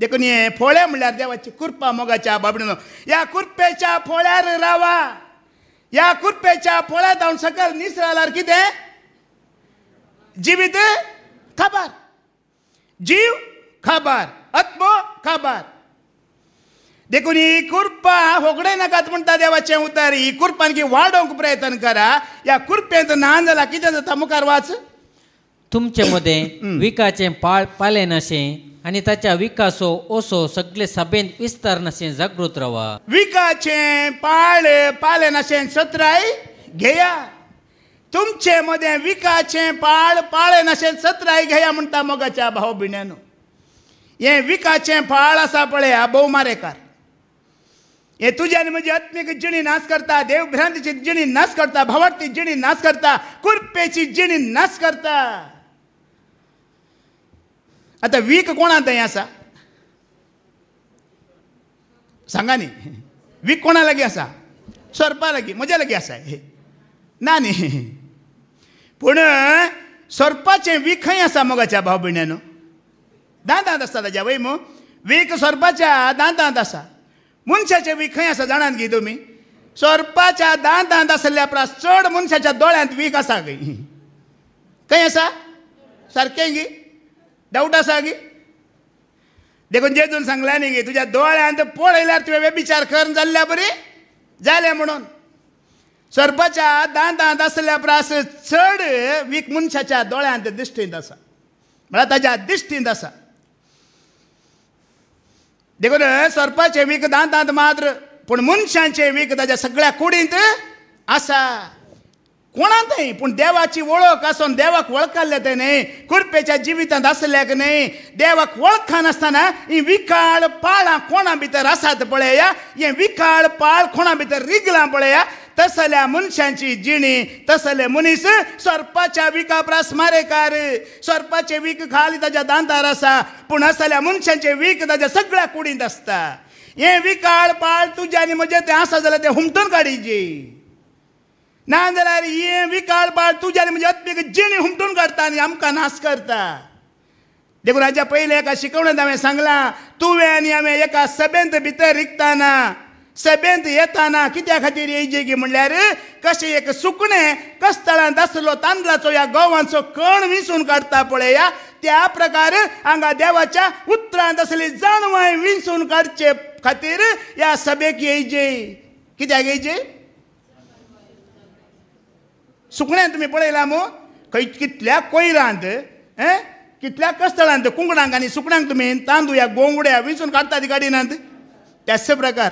देखून हें फळें म्हणल्यार देवाची कुरपा मोगाच्या बाबडीनो ह्या कुरपेच्या फळ्यार रावा ह्या कुरपेच्या फळ्यात हांव सकयल निसराल्यार कितें जीवित खबर जीव खबर आत्म खबर देखून ही कुर्पा होगडे नाकात म्हणटा देवाचे उतारी ही कुर्पानकी वाडोवंक प्रयत्न करा या कुर्पेंत ना जाला कितें जाता मुखार वाच तुमचे मध्ये विकाचे पाळ पाले नशें आणि त्याच्या विकासो ओसो सगळे सबेन विस्तार नसे जागृत रवा विकाचे पाळ पाले नशें सत्राय घेया तुमचे मध्ये विकाचे पाळ पाळे नशे सत्राय घेया म्हणता मोगाच्या भाव भिण्यानो हे विकाचे पाळ असा पळय हा मारेकार हे तुझ्यान म्हणजे आत्मिक जिणी नाश करता देवभ्रांतीची जिणी नाश करता भावार्थी जिणी नाश करता कुर्पेची जिणी नाश करता आता वीक कोणा थंय आसा सांगा नी वीक कोणा लागीं आसा सरपा लागीं म्हज्या लागीं आसा हे ना न्ही पूण सोरपाचें खंय आसा मोगाच्या भाव भयण्यानो दांतांत आसता ताज्या वय वीख सोरपाच्या दांतांत आसा मनशाचें वीख खंय आसा जाणात गी तुमी सोरपाच्या दांतांत आसल्या परस चड मनशाच्या दोळ्यांत वीख आसा गी खंय आसा सारकें गी डावट आसा गी देखून जेजून सांगला न्ही गे तुज्या दोळ्यांत पळयल्यार तुवें वेबिचार कर जाल्ल्या बरी जालें म्हणून सर्पाच्या दांदांत आसल्या प्रास चड वीक मनशाच्या दोळ्यांत दिश्टींत आसा म्हळ्यार ताच्या दिश्टींत आसा देखून सर्पाचे वीक दांतांत मात्र पूण मनशांचे वीक ताच्या सगळ्या कुडींत आसा कोणांतय पूण देवाची वळख आसून देवाक वळखाल्ले ते न्ही कुडपेच्या जिवितांत आसल्याक न्हय देवाक वळखनासतना ही विकाळ पाळां कोणा भितर आसात पळया हे विकाळ पाळ कोणा भितर रिगलां पळया तसल्या मनशांची जिणी तसले मनीस सर्पाच्या विका प्रास मारे कार सर्पाचे वीक खाली त्याच्या दांतार असा पूण असल्या मनशांचे वीक ताज्या सगळ्या कुडींत असता हे विकाळ पाळ तुझे ते म्हणजे ते आसा जाल्यार तें हुमटून काडिची ना जाल्यार हे विकाळ पाळ तुझे आणि म्हणजे जिणी हुमटून काढता आणि आमकां नाश करता देखून राजा पहिले एका शिकवण्यात हांवें सांगलां तुवें आनी हांवें एका सभेंत भितर रिकताना सभेंत येताना कित्या खातीर येजे गे म्हणल्यार कशें एक सुकणें कस्तळांत आसलो तांदळाचो ह्या गोवांचो कण विसून काडटा पळया त्या प्रकार हांगा देवाच्या उतरांत असली जाणवाय विसून काडचे खातीर ह्या सभेक येजे कित्याक येयजे सुकणें तुमी पळयलां मू खंय कितल्या कोयरांत हें कितल्या कस्तळांत कुंकणांक आनी सुकण्यांक तुमी तांदूळ ह्या गोंगड्या विसून काडटा ती गाडयेनांत त्याच प्रकार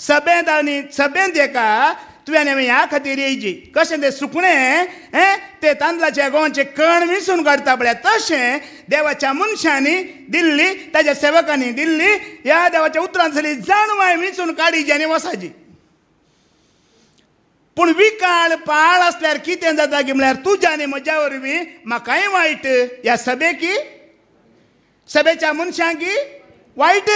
आनी सभेंत एका तुवें ह्या खातीर येयची कशें तें सुकणें हें तें तांदळाच्या गोवांचे कण विसून काडता पळय तशें देवाच्या मनशांनी दिल्ली ताच्या सेवकांनी दिल्ली ह्या देवाच्या उत्तरांसली जाली जाणवाय विसून काडीची आनी वसाची पूण विकाळ पाळ आसल्यार कितें जाता की म्हळ्यार तुज्या आनी म्हज्या वरवीं म्हाकाय वायट ह्या सभेकी सभेच्या मनशांकी वायट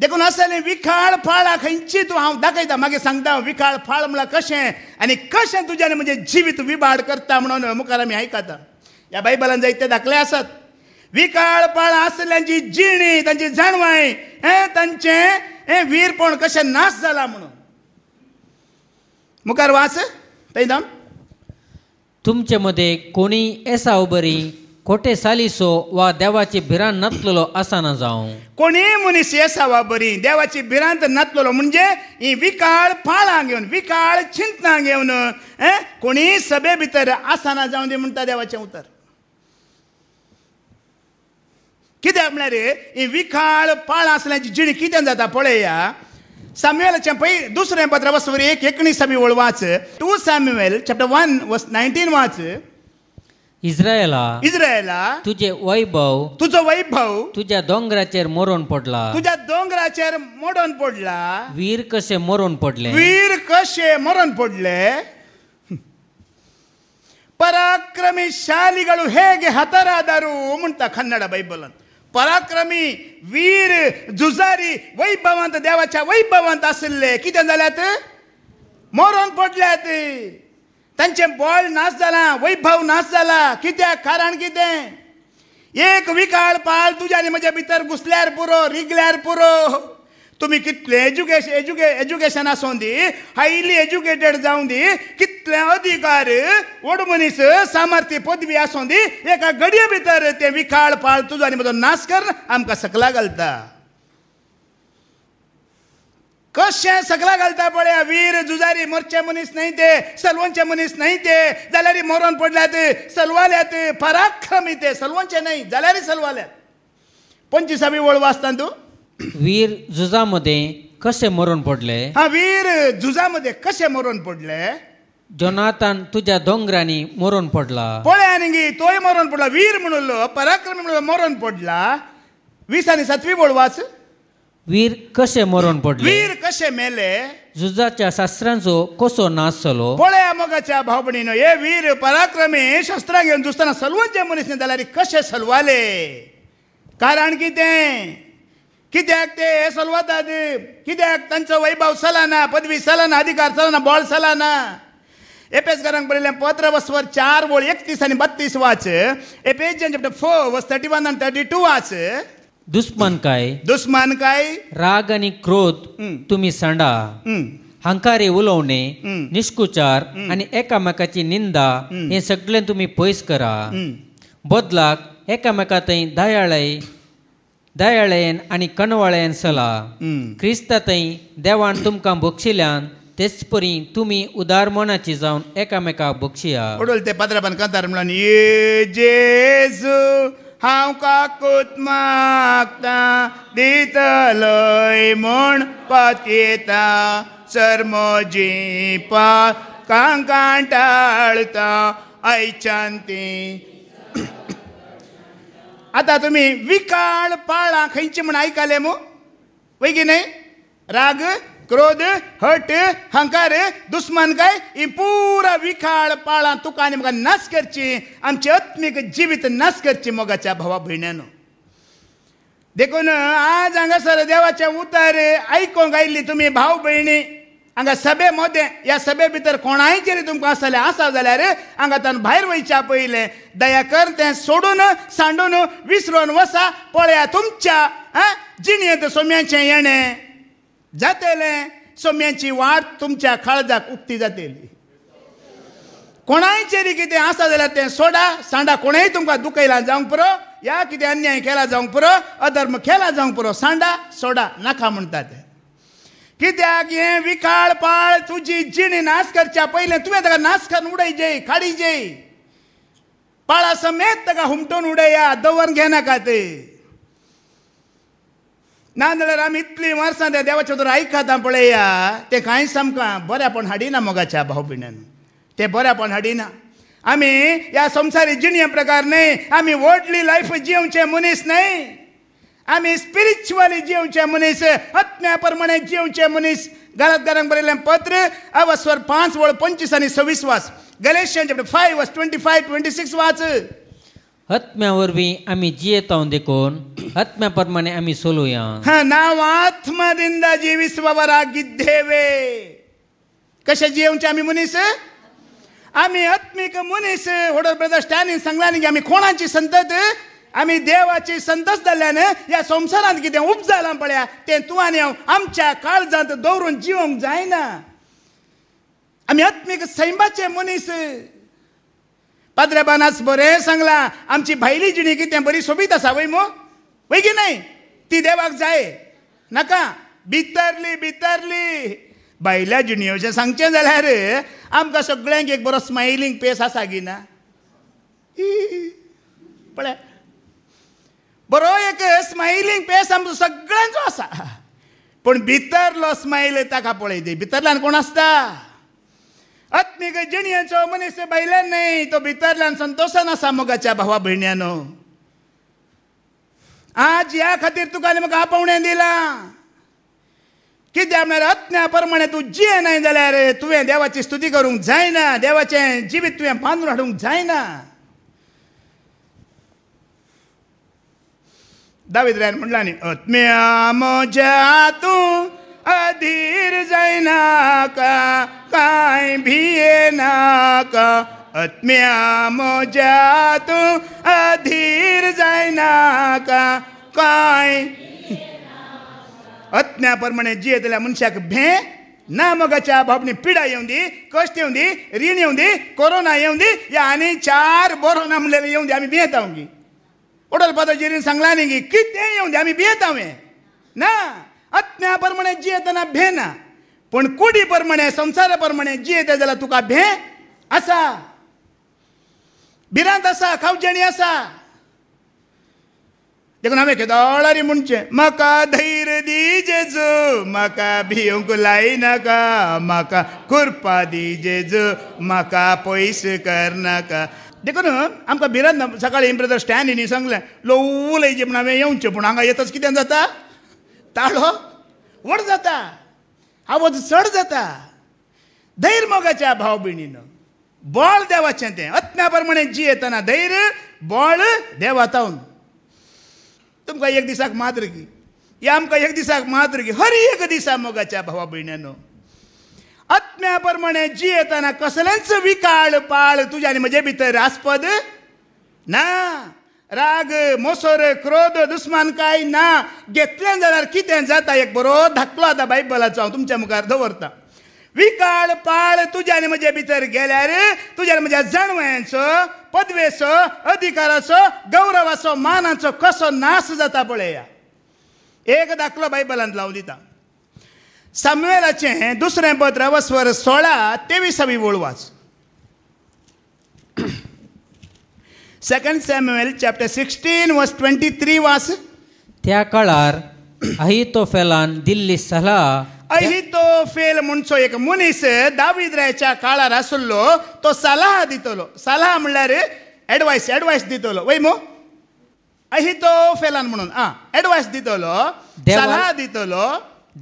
देखून असले विखाळ फाळा तूं हांव दाखयता मागीर सांगता विखाळ फाळ म्हळ्यार कशें आनी कशें तुज्यान म्हणजे जिवीत विबाड करता म्हणून मुखार आमी आयकता ह्या बायबलान जायते दाखले आसात विकाळ पाळ आसल्यांची जिणी तांची जाणवाय हे तांचें हे वीरपण कशें नाश जाला म्हणून मुखार वाच पैदम तुमचे मदें कोणी एसाव बरी खोटे सालिसो वा देवाची नतलो असा ना जावं कोणीय मनीस येसावा बरी देवाची भिरांत नतलो म्हणजे ही विकाळ फाळां घेवन विकाळ चिंतना घेवन कोणी सभे भितर आसाना जावं दी म्हणटा देवाचें उतर कित्याक म्हळ्यार ही विकाळ पाळ आसल्याची जिणी कितें जाता पळया साम्युएलाचें पळय दुसरें पत्र वसवरी एक एकणीस सामी वळ वाच two Samuel chapter one verse nineteen वाच इस्रायला इस्रायला तुझे वैभव तुझं वैभव तुझ्या दोंगराचेर मोरोन पडला तुझ्या दोंगराचेर मोडोन पडला वीर कसे मरून पडले वीर कसे मरून पडले पराक्रमी शाली हे ಉಂಟ ಕನ್ನಡ म्हणता ಅಂತ ಪರಾಕ್ರಮಿ ವೀರ ಜುಜಾರಿ ವೈಭವ वैभवंत ದೇವಾच्या वैभव असले किती जाल्यात मोरोन पडल्यात त्यांचे बॉल नाश झाला वैभव नाश जाला कित्याक कारण कितें एक विकाळ पाळ तुझ्या आणि म्हज्या भितर घुसल्यार पुरो रिगल्यार पुरो तुम्ही कितले एज्युकेशन एज्युके एज्युकेशन आसूं दी हायली एज्युकेटेड जावं दी कितले अधिकार व्हड मनीस सामर्थ्य पदवी आसूं दी एका घडये भितर ते विकाळ पाळ तुजो आणि म्हजो नाश कर आमकां सकला घालता कशें सगळं घालता पळया वीर जुजारी मरचे मनीस नाही ते सलवनचे मनीस नाही ते जाल्यार मरून पडल्यात सलवाल्यात पराक्रमी ते सलवनचे नाही जाल्यार सलवाल्यात पंचवीसावी वळ वाचता तू वीर मध्ये कसे मरण पडले हा वीर मध्ये कसे मरण पडले जोनाथन तुझ्या दोंगरांनी मरण पडला पळया तोही तोय मरून पडला वीर म्हणलो पराक्रमी म्हणलो मरून पडला वीस आणि सातवी वाच वीर कसे मरण पडले वीर कसे मेले जुजाच्या शास्त्रांचो कसो नाश झालो पोळे मगाच्या भावणीनं हे वीर पराक्रमी शस्त्रां घेऊन झुजताना सलवत जे मनीस ने जाल्यार कसे सलवाले कारण कितें कित्याक ते हे सलवतात कित्याक तांचो वैभव सलाना पदवी सलाना अधिकार सलाना ना बळ चला ना एपेसकारांक बरयलें पत्र वस्वर चार वळ एकतीस आनी बत्तीस वाच Ephesians chapter four verse thirty one आनी थर्टी टू वाच दुस्मान काय दुस्मान काय राग आणि क्रोध तुम्ही सांडा हंकारे उलवणे निष्कुचार आणि एकामेकाची निंदा हे सगळे तुम्ही पैस करा बदलाक एकामेकात दयाळय दयाळयेन आणि कणवाळयेन सला क्रिस्ता देवान तुमकां बक्षिल्यान तेच परी तुम्ही उदार मनाची जावन एकामेकाक बक्षिया ते पात्र पण कांतार म्हणून ये जेजू हांव काकूत मागता दितलय म्हूण पातयेता सरमोजी पा टाळता आयच्यान ती आता तुम्ही विकाळ पाळा खंयचे म्हण ऐकाले मू वैगी न्हय राग क्रोध हट हंकार दुश्मन काय पुरा विखाळ पाळा तुका आनी म्हाका नाश करची आमचे आत्मिक जिवीत नाश करची मोगाच्या भावा भयण्यानो देखून आज हांगासर देवाचे उतार आयकोंक आयिल्ली तुम्ही भाव भयणी हांगा सभे मोदे या सभे भितर कोणाय जरी तुमकां असा आसा जाल्यार हांगातल्यान भायर वयच्या पहिले दया कर तें सोडून सांडून विसरून वसा पळया तुमच्या जिणेंत सोम्याचें येणें जातेले सोम्याची वाट तुमच्या काळजाक उक्ती जाते कोणाचेरी कितें आसा जाल्यार तें सोडा सांडा कोणेंय तुमकां दुखयला जावंक पुरो या कितें अन्याय केला जावंक पुरो अधर्म केला जावंक पुरो सांडा सोडा नाका म्हणटा तें कित्याक हे विकाळ पाळ तुजी जिणी नाश करच्या पयलें तुवें ताका नाश करून खाडी जे पाळा समेत ताका हुमटून उडया दवर घेनाका ते ना जाल्यार आमी इतलीं वर्सां त्या देवाच्या वतून आयकता पळया तें कांय सामकां बऱ्यापण हाडिना मोगाच्या भाव भिण्यान तें बऱ्यापण हाडिना आमी ह्या संवसारी जिणये प्रकार न्हय आमी व्हडली लायफ जिवचे मनीस न्हय आमी स्पिरिच्युअली जिवचे मनीस आत्म्या प्रमाणे जिवचे मनीस घरात घरांक बरयलें पत्र अवस्वर पांच वळ पंचवीस आनी सव्वीस वास Galatians chapter five verse twenty five twenty six वाच आत्म्यावर मी आम्ही जीत आहोत देखून आत्म्याप्रमाणे आम्ही सोलूया हा नाव आत्मा दिंदा जीवीस बाबा जीवचे आम्ही मुनीस आम्ही आत्मिक मुनीस होडर प्रदर्शनी सांगला की आम्ही कोणाची संतत आम्ही देवाची संतस झाल्यानं या संसारात किती उप झाला पड्या ते तू आणि आमच्या काळजात दौरून जीवक जायना आम्ही आत्मिक सैंबाचे मनीस पाद्रबानास बरे सांगला आमची भायली जिणी कितें बरी सोबीत आसा वय मो वय की नाही ती देवाक जाय नाका भितरली भितरली भायल्या जिणयोचें सांगचें जाल्यार आमकां सगळ्यांक एक बरो स्मायलींग पेस आसा की ना पळय बरो एक स्मायलींग पेस आमचो सगळ्यांचो आसा पूण भितरलो स्मायल ताका पळय दी भितरल्यान कोण आसता आत्मिक ಆತ್ಮೀಗ मनीस ಮನಸ್ಸೆ नाही तो भितरल्यान संतोषान आसा मोगाच्या भावा भयण्यानो आज ह्या खातीर आनी म्हाका आपोवणें दिलां कित्याक म्हळ्यार अत्न्या प्रमाणे तूं जियेनाय जाल्यार तुवें देवाची स्तुती करूंक जायना देवाचें जिवीत तुवें बांदून हाडूंक जायना दाविद्रायन म्हणलां न्ही अत्म्या म्हज्या तूं अधीर जैना का काय भिये का आत्म्या मोजा तू अधीर जायना का काय आत्म्या प्रमाणे जियेतल्या मनशाक भे ना मगाच्या बाबणी पिडा येऊन दी कष्ट येऊन दी रीण येऊन दी कोरोना येऊन दी या आणि चार बोरोना म्हणलेले येऊन दी आम्ही भियेत आहोत ओडल पातो जिरीन सांगला न्ही कितें येऊन दी आम्ही भियेत आहोत ना आत्म्या परमणे जियेतना ना पण कुडी परमणे संसारा परमणे जियेते जाल्यार तुका भे आसा भिरांत असा खाऊजणी असा देखून हांवें केदोळारी म्हणचे म्हाका धैर्य दी जेजू म्हाका भियोंक लायनाका म्हाका कुरपा दी जेजू म्हाका पयस करनाका देखून आमकां भिरांत सकाळी ब्रदर स्टॅन न्ही सांगलें लो उलयचें म्हण हांवें येवचें पूण हांगा येतच कितें जाता ताळो वड जाता आवाज चड जाता धैर्मोगाच्या भावबिणीनं बळ देवाचें तें अत्म्या प्रमाणे जी येताना धैर्य बळ देवा तुमक तुमकां एक दिसाक मात्र की या आमकां एक दिसाक मात्र की हर एक दिसा मोगाच्या भावा भयण्यानो आत्म्या जी येताना कसलेंच विकाळ पाळ तुज्या आनी म्हजे भितर आस्पद ना राग मोसोर क्रोध दुस्मान काय ना घेतलें जाल्यार कितें जाता एक बरो धाकलो आतां बायबलाचो हांव तुमच्या मुखार दवरता विकाळ पाळ तुज्या आनी म्हजे भितर गेल्यार तुज्या म्हज्या जणवयांचो पदवेचो अधिकाराचो गौरवाचो मानाचो कसो नाश जाता पळया एक दाखलो बायबलांत लावन दिता सामवेलाचें दुसरें पत्र वस्वर सोळा तेवीसावी वळवाच second Samuel chapter sixteen verse twenty three verse त्या काळार अहितोफेलान दिल्ली सलाह अहितोफेल म्हणचो एक मनीस दावीद काळार आसलो तो सलाह दितलो सलाह म्हणल्यार एडवायस एडवायस दितलो वै मो अहितोफेलान म्हणून आ एडवायस दितलो सलाह दितलो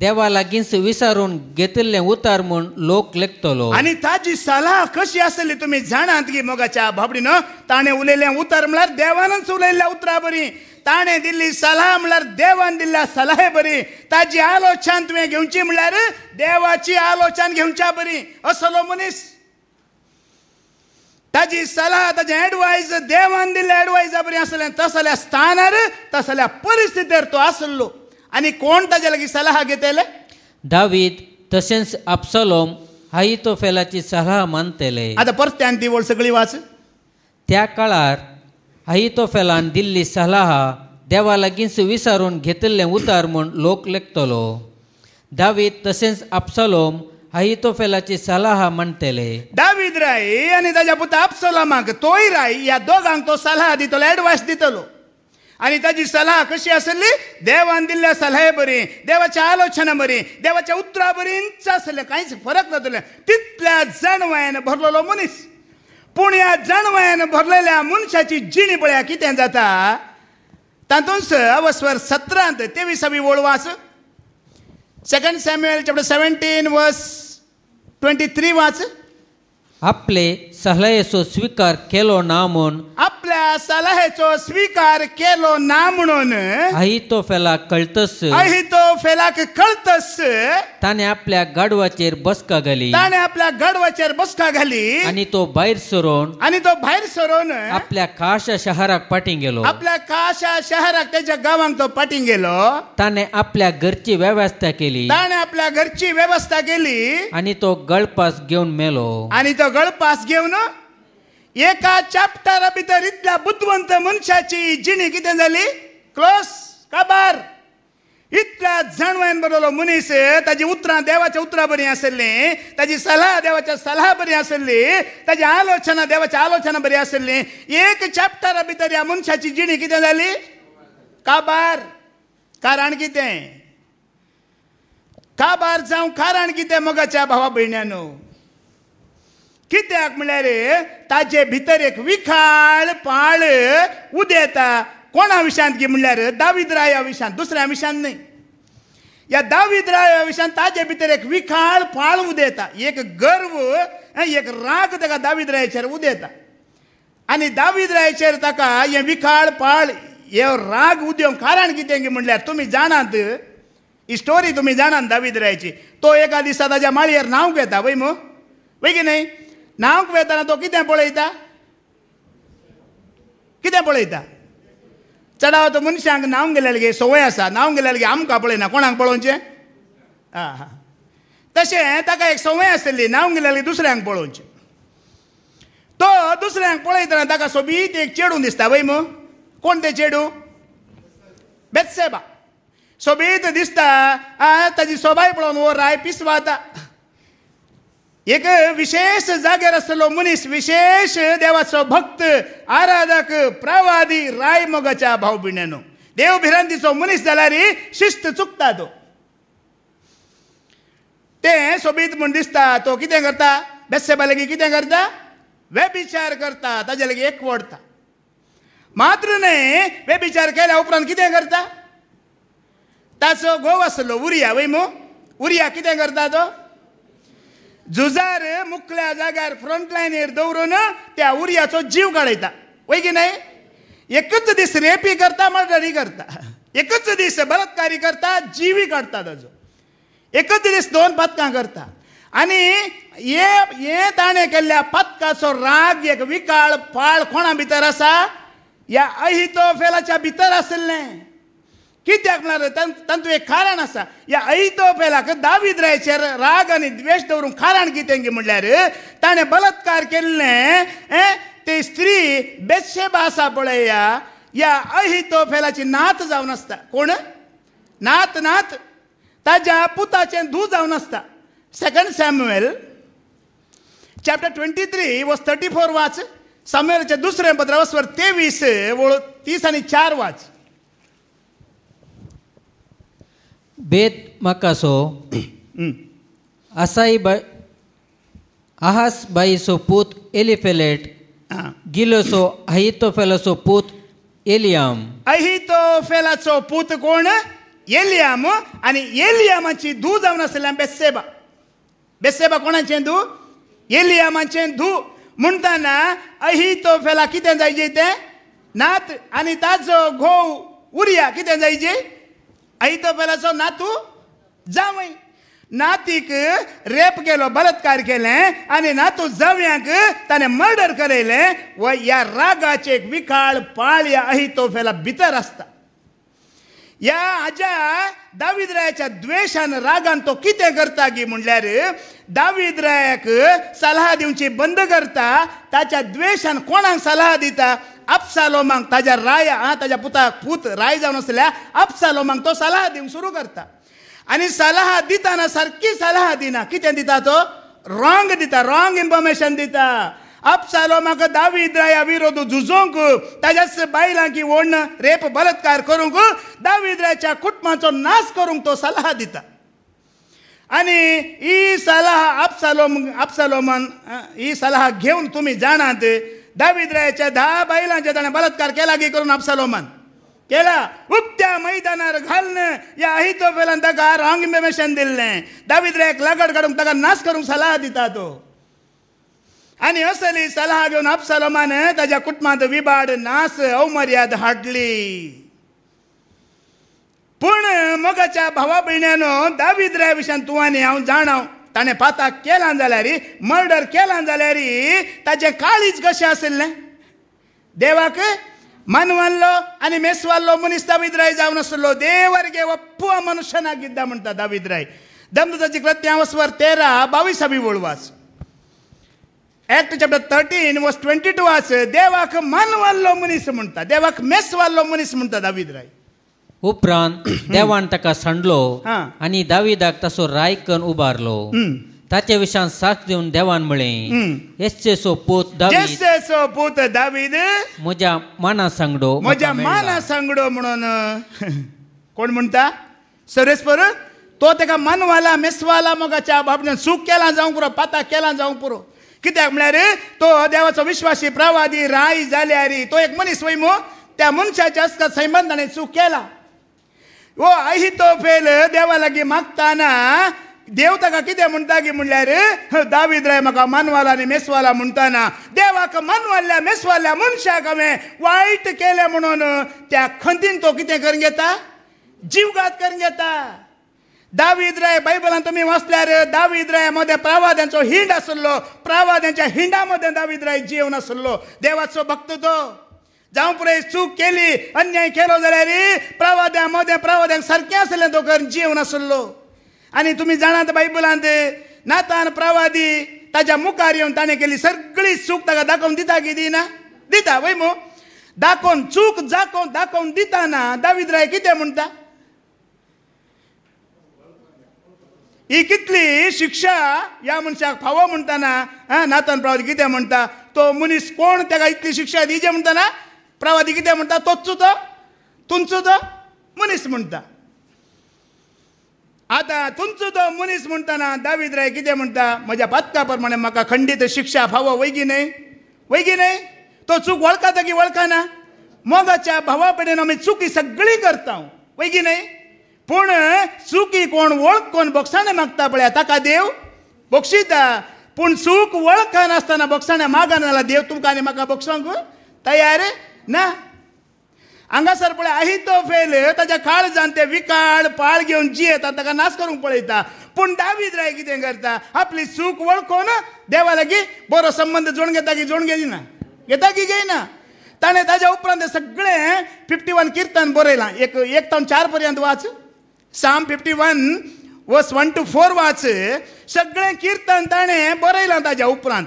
देवा लागींच विसरून घेतले उतार म्हणून लोक लेखतलो आणि ताजी सलाह कशी असली तुम्ही जाणात की मोगाच्या बाबडीन ताणे उलयलें उतार म्हणजे देवानच उलयल्ल्या उतरा बरी ताणे दिल्ली सलाह म्हणजे देवान दिल्या सलाह बरी ताजी आलोचन तुवें घेवची म्हणजे देवाची आलोचन घेऊच्या बरी असलो मनीस ताजी सलाह ताजे एडवायज देवान दिल्ल्या एडवायजा बरी असल्या तसल्या स्थानार तसल्या परिस्थितीर तो असलो आणि कोण ताज्या लागी सलाह घेतले दावीद तशेंच आपसलोम हायतोफेलाची सलाह मानतले आता परत त्यान ती सगळी वाच त्या काळार फेलान दिल्ली सलाह देवा लागींच विसरून घेतले उतार म्हणून लोक लेखतलो दावीद तशेंच आपसलोम हायतोफेलाची सलाह मानतले दावीद राई आणि ताज्या पुता आपसलोमाक तोय राई या दोगांक तो सलाह दितलो एडवायस दितलो आणि ताजी सलाह कशी असली देवान दिल्ल्या सलाहे बरी देवाच्या आलोचना बरी देवाच्या उत्तरा बरीच असले कांयच फरक नातले तितल्या जणवयान भरलेलो मनीस पूण ह्या जणवयान भरलेल्या मनशाची जिणी पळया कितें जाता तातूंत अवस्वर सतरांत तेविसावी ओळवास second Samuel chapter seventeen verse twenty three वाच आपले सलयेचो स्वीकार केलो ना म्हणून त्यांच्या स्वीकार केलो ना म्हणून आई तो फेला कळतस आई तो फेला कळतस ताने आपल्या गाडवाचेर बसका घाली ताने आपल्या गाडवाचेर बसका घाली आणि तो बाहेर सरोन आणि तो बाहेर सरोन आपल्या काशा शहराक पाठी गेलो आपल्या काशा शहराक त्याच्या गावांक तो गेलो ताने आपल्या घरची व्यवस्था केली ताने आपल्या घरची व्यवस्था केली आणि तो गळपास घेऊन मेलो आणि तो गळपास घेऊन एका चॅप्टरा भितर इतल्या बुद्धवंत मनशाची जिणी कितें जाली क्लोज काबार इतल्या जाणवायन बरयलो मनीस ताजी उतरां देवाच्या उतरां बरी आशिल्लीं ताजी सलाह देवाच्या सलाह बरी असली ताजी आलोचना देवाची आलोचना बरी असली एक चॅप्टरा भितर ह्या मनशाची जिणी कितें जाली काबार कारण कितें काबार जावं कारण कितें मोगाच्या भावा भयण्यांनो कित्याक म्हळ्यार ताचे भितर एक विखाळ पाळ उदेता कोणा विशांत की म्हणल्यार दावीद या विशांत दुसऱ्या विशांत न्हय या दावीद या विशांत ताचे भितर एक विखाळ पाळ उदेता एक गर्व एक राग ताका दावीद उदेता आनी दावीद रायचेर ताका हे विखाळ पाळ हे राग उद्योग कारण कितें गे म्हणल्यार तुमी जाणात ही स्टोरी तुमी जाणात दावीद रायची तो एका दिसा ताज्या माळयेर न्हांव घेता वय मो वय की न्हय नांवक वेतना तो कितें पळयता कितें पळयता चडाव तो मनशांक न्हांवूंक गे संवय आसा न्हांवूंक गे आमकां पळयना कोणाक पळोवचें आं हां तशें ताका एक संवय आशिल्ली न्हांवूंक गेल्यालगे दुसऱ्यांक पळोवचें तो दुसऱ्यांक पळयतना ताका सोबीत एक चेडूं दिसता वै मू कोण ते चेडूं बेतसेबा सोबीत दिसता ताजी सोबाय पळोवन वो राय पिसवाता एक विशेष जागेर आसलो मनीस विशेष देवाचो भक्त आराधक प्रवादी राय मोगाच्या भावभिण्यानो देव भिरांतीचो मनीस जाल्यार शिस्त चुकता तो ते सोबीत म्हूण दिसता तो कितें करता बेस्सेबा लेगीत कितें करता वेबिचार करता ताजे लेगीत एक वडता मात्र न्हय वेबिचार केल्या उपरांत कितें करता ताचो घोव आसलो उरिया वयमो उरिया कितें करता तो झुजार मुकल्या जागार फ्रंट दवरून त्या उरयाचो जीव काडयता वय की नाही एकच दीस रेपी करता मर्डरी करता एकच दीस बलात्कारी करता जीवी काढता ताजो एकच दीस दोन पातकां करता आणि हे ताणें केल्ल्या पातकाचो राग एक विकाळ पाळ कोणा भितर आसा ह्या अहितोफेलाच्या भितर आशिल्लें कित्याक ಕಿತ್ಯಾಕ್ನಾರ आसा ह्या ಕಾರಣ ಸ ಯಾ ಐತೋಪೇಲಾಕ ದಾವಿದ್ರಾಯಚರ್ ರಾಗ आणि कारण ಕಾರಣ गे म्हणल्यार ताणें बलात्कार केल्लें ते स्त्री बेशे आसा पळया या अहितोफेलाची नात जावन आसता कोण नात नात ताज्या पुताचें धू जावन आसता second Samuel chapter twenty three verse thirty four वाच सॅम्युएलचें दुसरें पत्र वस्वर तेवीस वळ तीस आनी चार वाच बेत मकासो असाई ba ahas bai सो put elifelet गिलोसो अहितोफेलसो पूत एलियाम फेलाचो पूत कोण एलियाम आणि एलियामाची धू जाऊन आसल्या बेसेबा बेसेबा कोणाचे धू एलियामाचे धू म्हणटाना फेला किती जायचे ते नात आणि ताजो घो उरिया कितें जायजे అయితే బలసో నాతు జామై के रेप केलो बलात्कार केले आणि नातू जव्यांक तने मर्डर करयले व या रागाचे विकाळ पाळया तोफेला भितर आसता या आज्या दाविद्रायाच्या द्वेषान रागान तो कितें करता गी म्हणल्यार दाविद्रायाक सलाह दिवची बंद करता ताच्या द्वेषान कोणाक सलाह दिता लोमांक ताज्या राया ताज्या पुताक पूत राय जावन आसल्या लोमांक तो सलाह दिवंक सुरू करता आनी सलाह दिताना सारकी सलाह दिना कितें दिता तो रॉंग दिता रॉंग इन्फॉर्मेशन दिता ಅಪ್ಸಾಲೋಮಗ विरोध ವಿರೋಧ ಜುಜೋಂಕು ತಾಜಾಸ್ ಬಾಯಿಲಾಂಕಿ ಓಣ್ಣ रेप बलात्कार ಕरूंक दाविद्राच्या कुटुंबाचो नाश करूंक तो सलाह दिता आणि ही सलाह आपसालोम आपसालोमान ही सलाह घेऊन तुम्ही जाणात दाविद्रायाच्या दहा बायलांच्या जाणं बलात्कार केला की करून आपसालोमान केला उक्त्या मैदानार घालणं या अहितोफेलान ताका रांग मेमेशन दिल्लें दाविद्रायाक लगड काडूंक ताका नाश करूंक सलाह दिता तो आणि असली सलाह घेऊन अफसलमान त्याच्या कुटुंबात विबाड नास अवमर्याद हाडली पूण मोगाच्या भावा भयण्यानं दाविद्र्या विशयान तुवांनी हांव जाणाव ताणें पाताक केलां जाल्यार मर्डर केलां जाल्यार ताचें काळीज कशें आशिल्लें देवाक मन वाल्लो आनी मेस वाल्लो मनीस दाविद्राय जावन आसलो देवार्गे वप्पू मनुष्यनाक गिद्दा म्हणटा दाविद्राय दमदाची कृत्या तेरा तेरा हवी वळवास act chapter thirteen verse twenty two ఆస్ దేవాకు మన్ వాళ్ళ ಮುನಿಸು देवाक ದೇವಾಕ್ ಮೆಸ್ వాళ్ళ ಮುನಿಸು ಮುಂಟ दावीदराय उपरांत देवान ताका सांडलो आनी दावीदाक ताचो राय करून उबारलो ताचे विशान साक्ष दिवन देवान म्हळें येशेचो पूत दावीद येशेचो पूत दावीद म्हज्या माना सांगडो म्हज्या माना सांगडो म्हणून कोण म्हणटा सरेस्पर तो ताका मनवाला मेसवाला मोगाच्या बाबड्यान सूख केला जावंक पुरो पाता केला जावंक पुरो कित्याक म्हळ्यार तो देवाचो विश्वासी प्रवादी राय रे तो एक मनीस वयमो त्या मनशाच्या आसता सैमान चूक केला वो आई तो फेल देवा लागीं मागताना देव ताका कितें म्हणटा की म्हणल्यार दावीद राय म्हाका मानवाला आनी मेसवाला म्हणटाना देवाक मानवाल्ल्या मेसवाल्ल्या मनशाक हांवें वायट केलें म्हणून त्या खंतीन तो कितें करून घेता जीवघात करून घेता राय बायबलान तुमी वाचल्यार दाविद्राय मदें प्रावाद्यांचो हिंड आसलो प्रावाद्यांच्या हिंडा मदें राय जीवन आसलो देवाचो भक्त तो जावं पुरे चूक केली अन्याय केलो जाल्यार प्रावाद्या मध्ये प्रावाद्यांक सारकें आसलें तो कर जीवन आसलो आनी तुम्ही जाणात बायबलांत नातान प्रावादी ताज्या मुखार येवन ताणें केली सगळी चूक ताका दाखोवन दिता की दिना दिता वय मो दाखोवन चूक जाखोवन दाखोवन दिताना राय कितें म्हणटा ही कितली शिक्षा या मनशाक फावो म्हणटाना आं नातन प्रवादी कितें म्हणटा तो मनीस कोण ताका इतली शिक्षा दीजे म्हणटाना प्रवादी कितें म्हणटा तोच तो तुमचो तो मनीस म्हणटा आतां तुमचो तो मनीस म्हणटाना दावीद राय कितें म्हणटा म्हज्या पातका प्रमाणे म्हाका खंडीत शिक्षा फावो वैगी न्हय वैगी न्हय तो चूक वळखता की वळखना मोगाच्या भावा कडेन आमी चुकी सगळी करता वैगी न्हय पूण सुखी कोण वळख कोण बोक्षाणें मागता पळय ताका देव बोक्षिता पूण वळख वळखनासतना बोक्षाणें मागना जाल्यार देव तुमकां आनी म्हाका बक्षोंक तयार ना हांगासर पळय आही तो फेल ताच्या जावन ते विकाळ पाळ घेवन जियेता ताका नाश करूंक पळयता पूण दावीद राय कितें करता आपली सूख वळखून देवा लागी बरो संबंद जोडून घेता की जोडून घेयना घेता की घेयना ताणें ताज्या उपरांत सगळें फिफ्टी वन किर्तन बरयलां एक एक तावन चार पर्यंत वाच psalm fifty one verse one to four वाच सगळें किर्तन ताणें बरयलां ताज्या उपरांत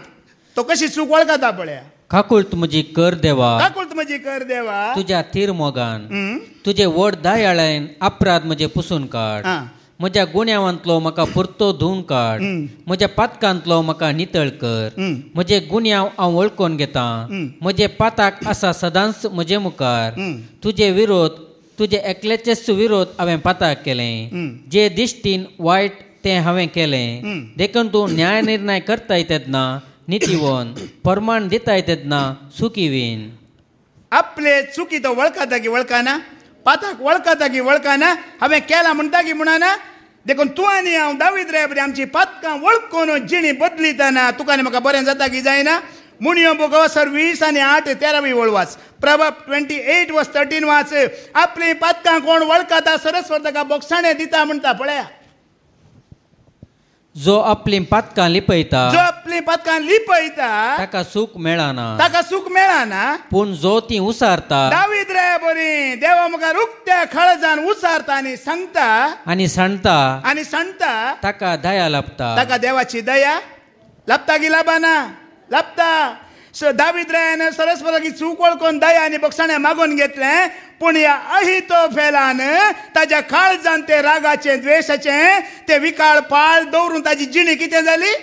तो कशी चूक वळखता पळया काकुळत म्हजी कर देवा काकुळत म्हजी कर देवा तुज्या थीर मोगान तुझे वड दयाळेन अपराध म्हजे पुसून काड म्हज्या गुन्यावांतलो म्हाका पुरतो धुवन काड म्हज्या पातकांतलो म्हाका नितळ कर म्हजे गुन्यांव हांव वळखोन घेता म्हजे पाताक आसा सदांच म्हजे मुखार तुजे विरोध तुजे एकल्याचे सुविरोध हांवें पाताक केले जे दिश्टीन वायट ते हांवें केले देखून तूं न्याय निर्णय करताय तेदना नितीवन परमाण दिताय तेदना सुखी विन आपले चुकी तो वळखता की वळखाना पाताक वळखता की वळखाना हांवें केला म्हणटा की म्हणना देखून तूं आनी हांव दावीद रे बरी आमची पातकां वळखून जिणी बदलितना तुका आनी म्हाका बरें जाता की जायना મુનિઓ वीस વીસ आठ तेरावी તેરાવી वाच વાંચ ट्वेंटी एट वाज थर्टीन वाच आपली पातकां कोण वळखता વળકાતા का બોક્ષાણે दिता म्हणता पळया जो आपली पातकां लिपयता जो आपली पातकां लिपयता ताका सुख मेळना ताका सुख मेळना पूण जो ती उसारता दावीद रे बरी देवा मुखार उक्त्या खळजान उसारता आनी सांगता आणि सांगता आणि सांगता ताका दया लाभता ताका देवाची दया लाभता की लाभाना लापता दावीद रायाने सरस्वताची चूक वळखून दया आनी बक्षाणें मागून घेतलें पूण ह्या अहितो फेलान ताज्या काळजान ते रागाचें द्वेशाचें ते विकाळ पाळ दवरून ताजी जिणी कितें जाली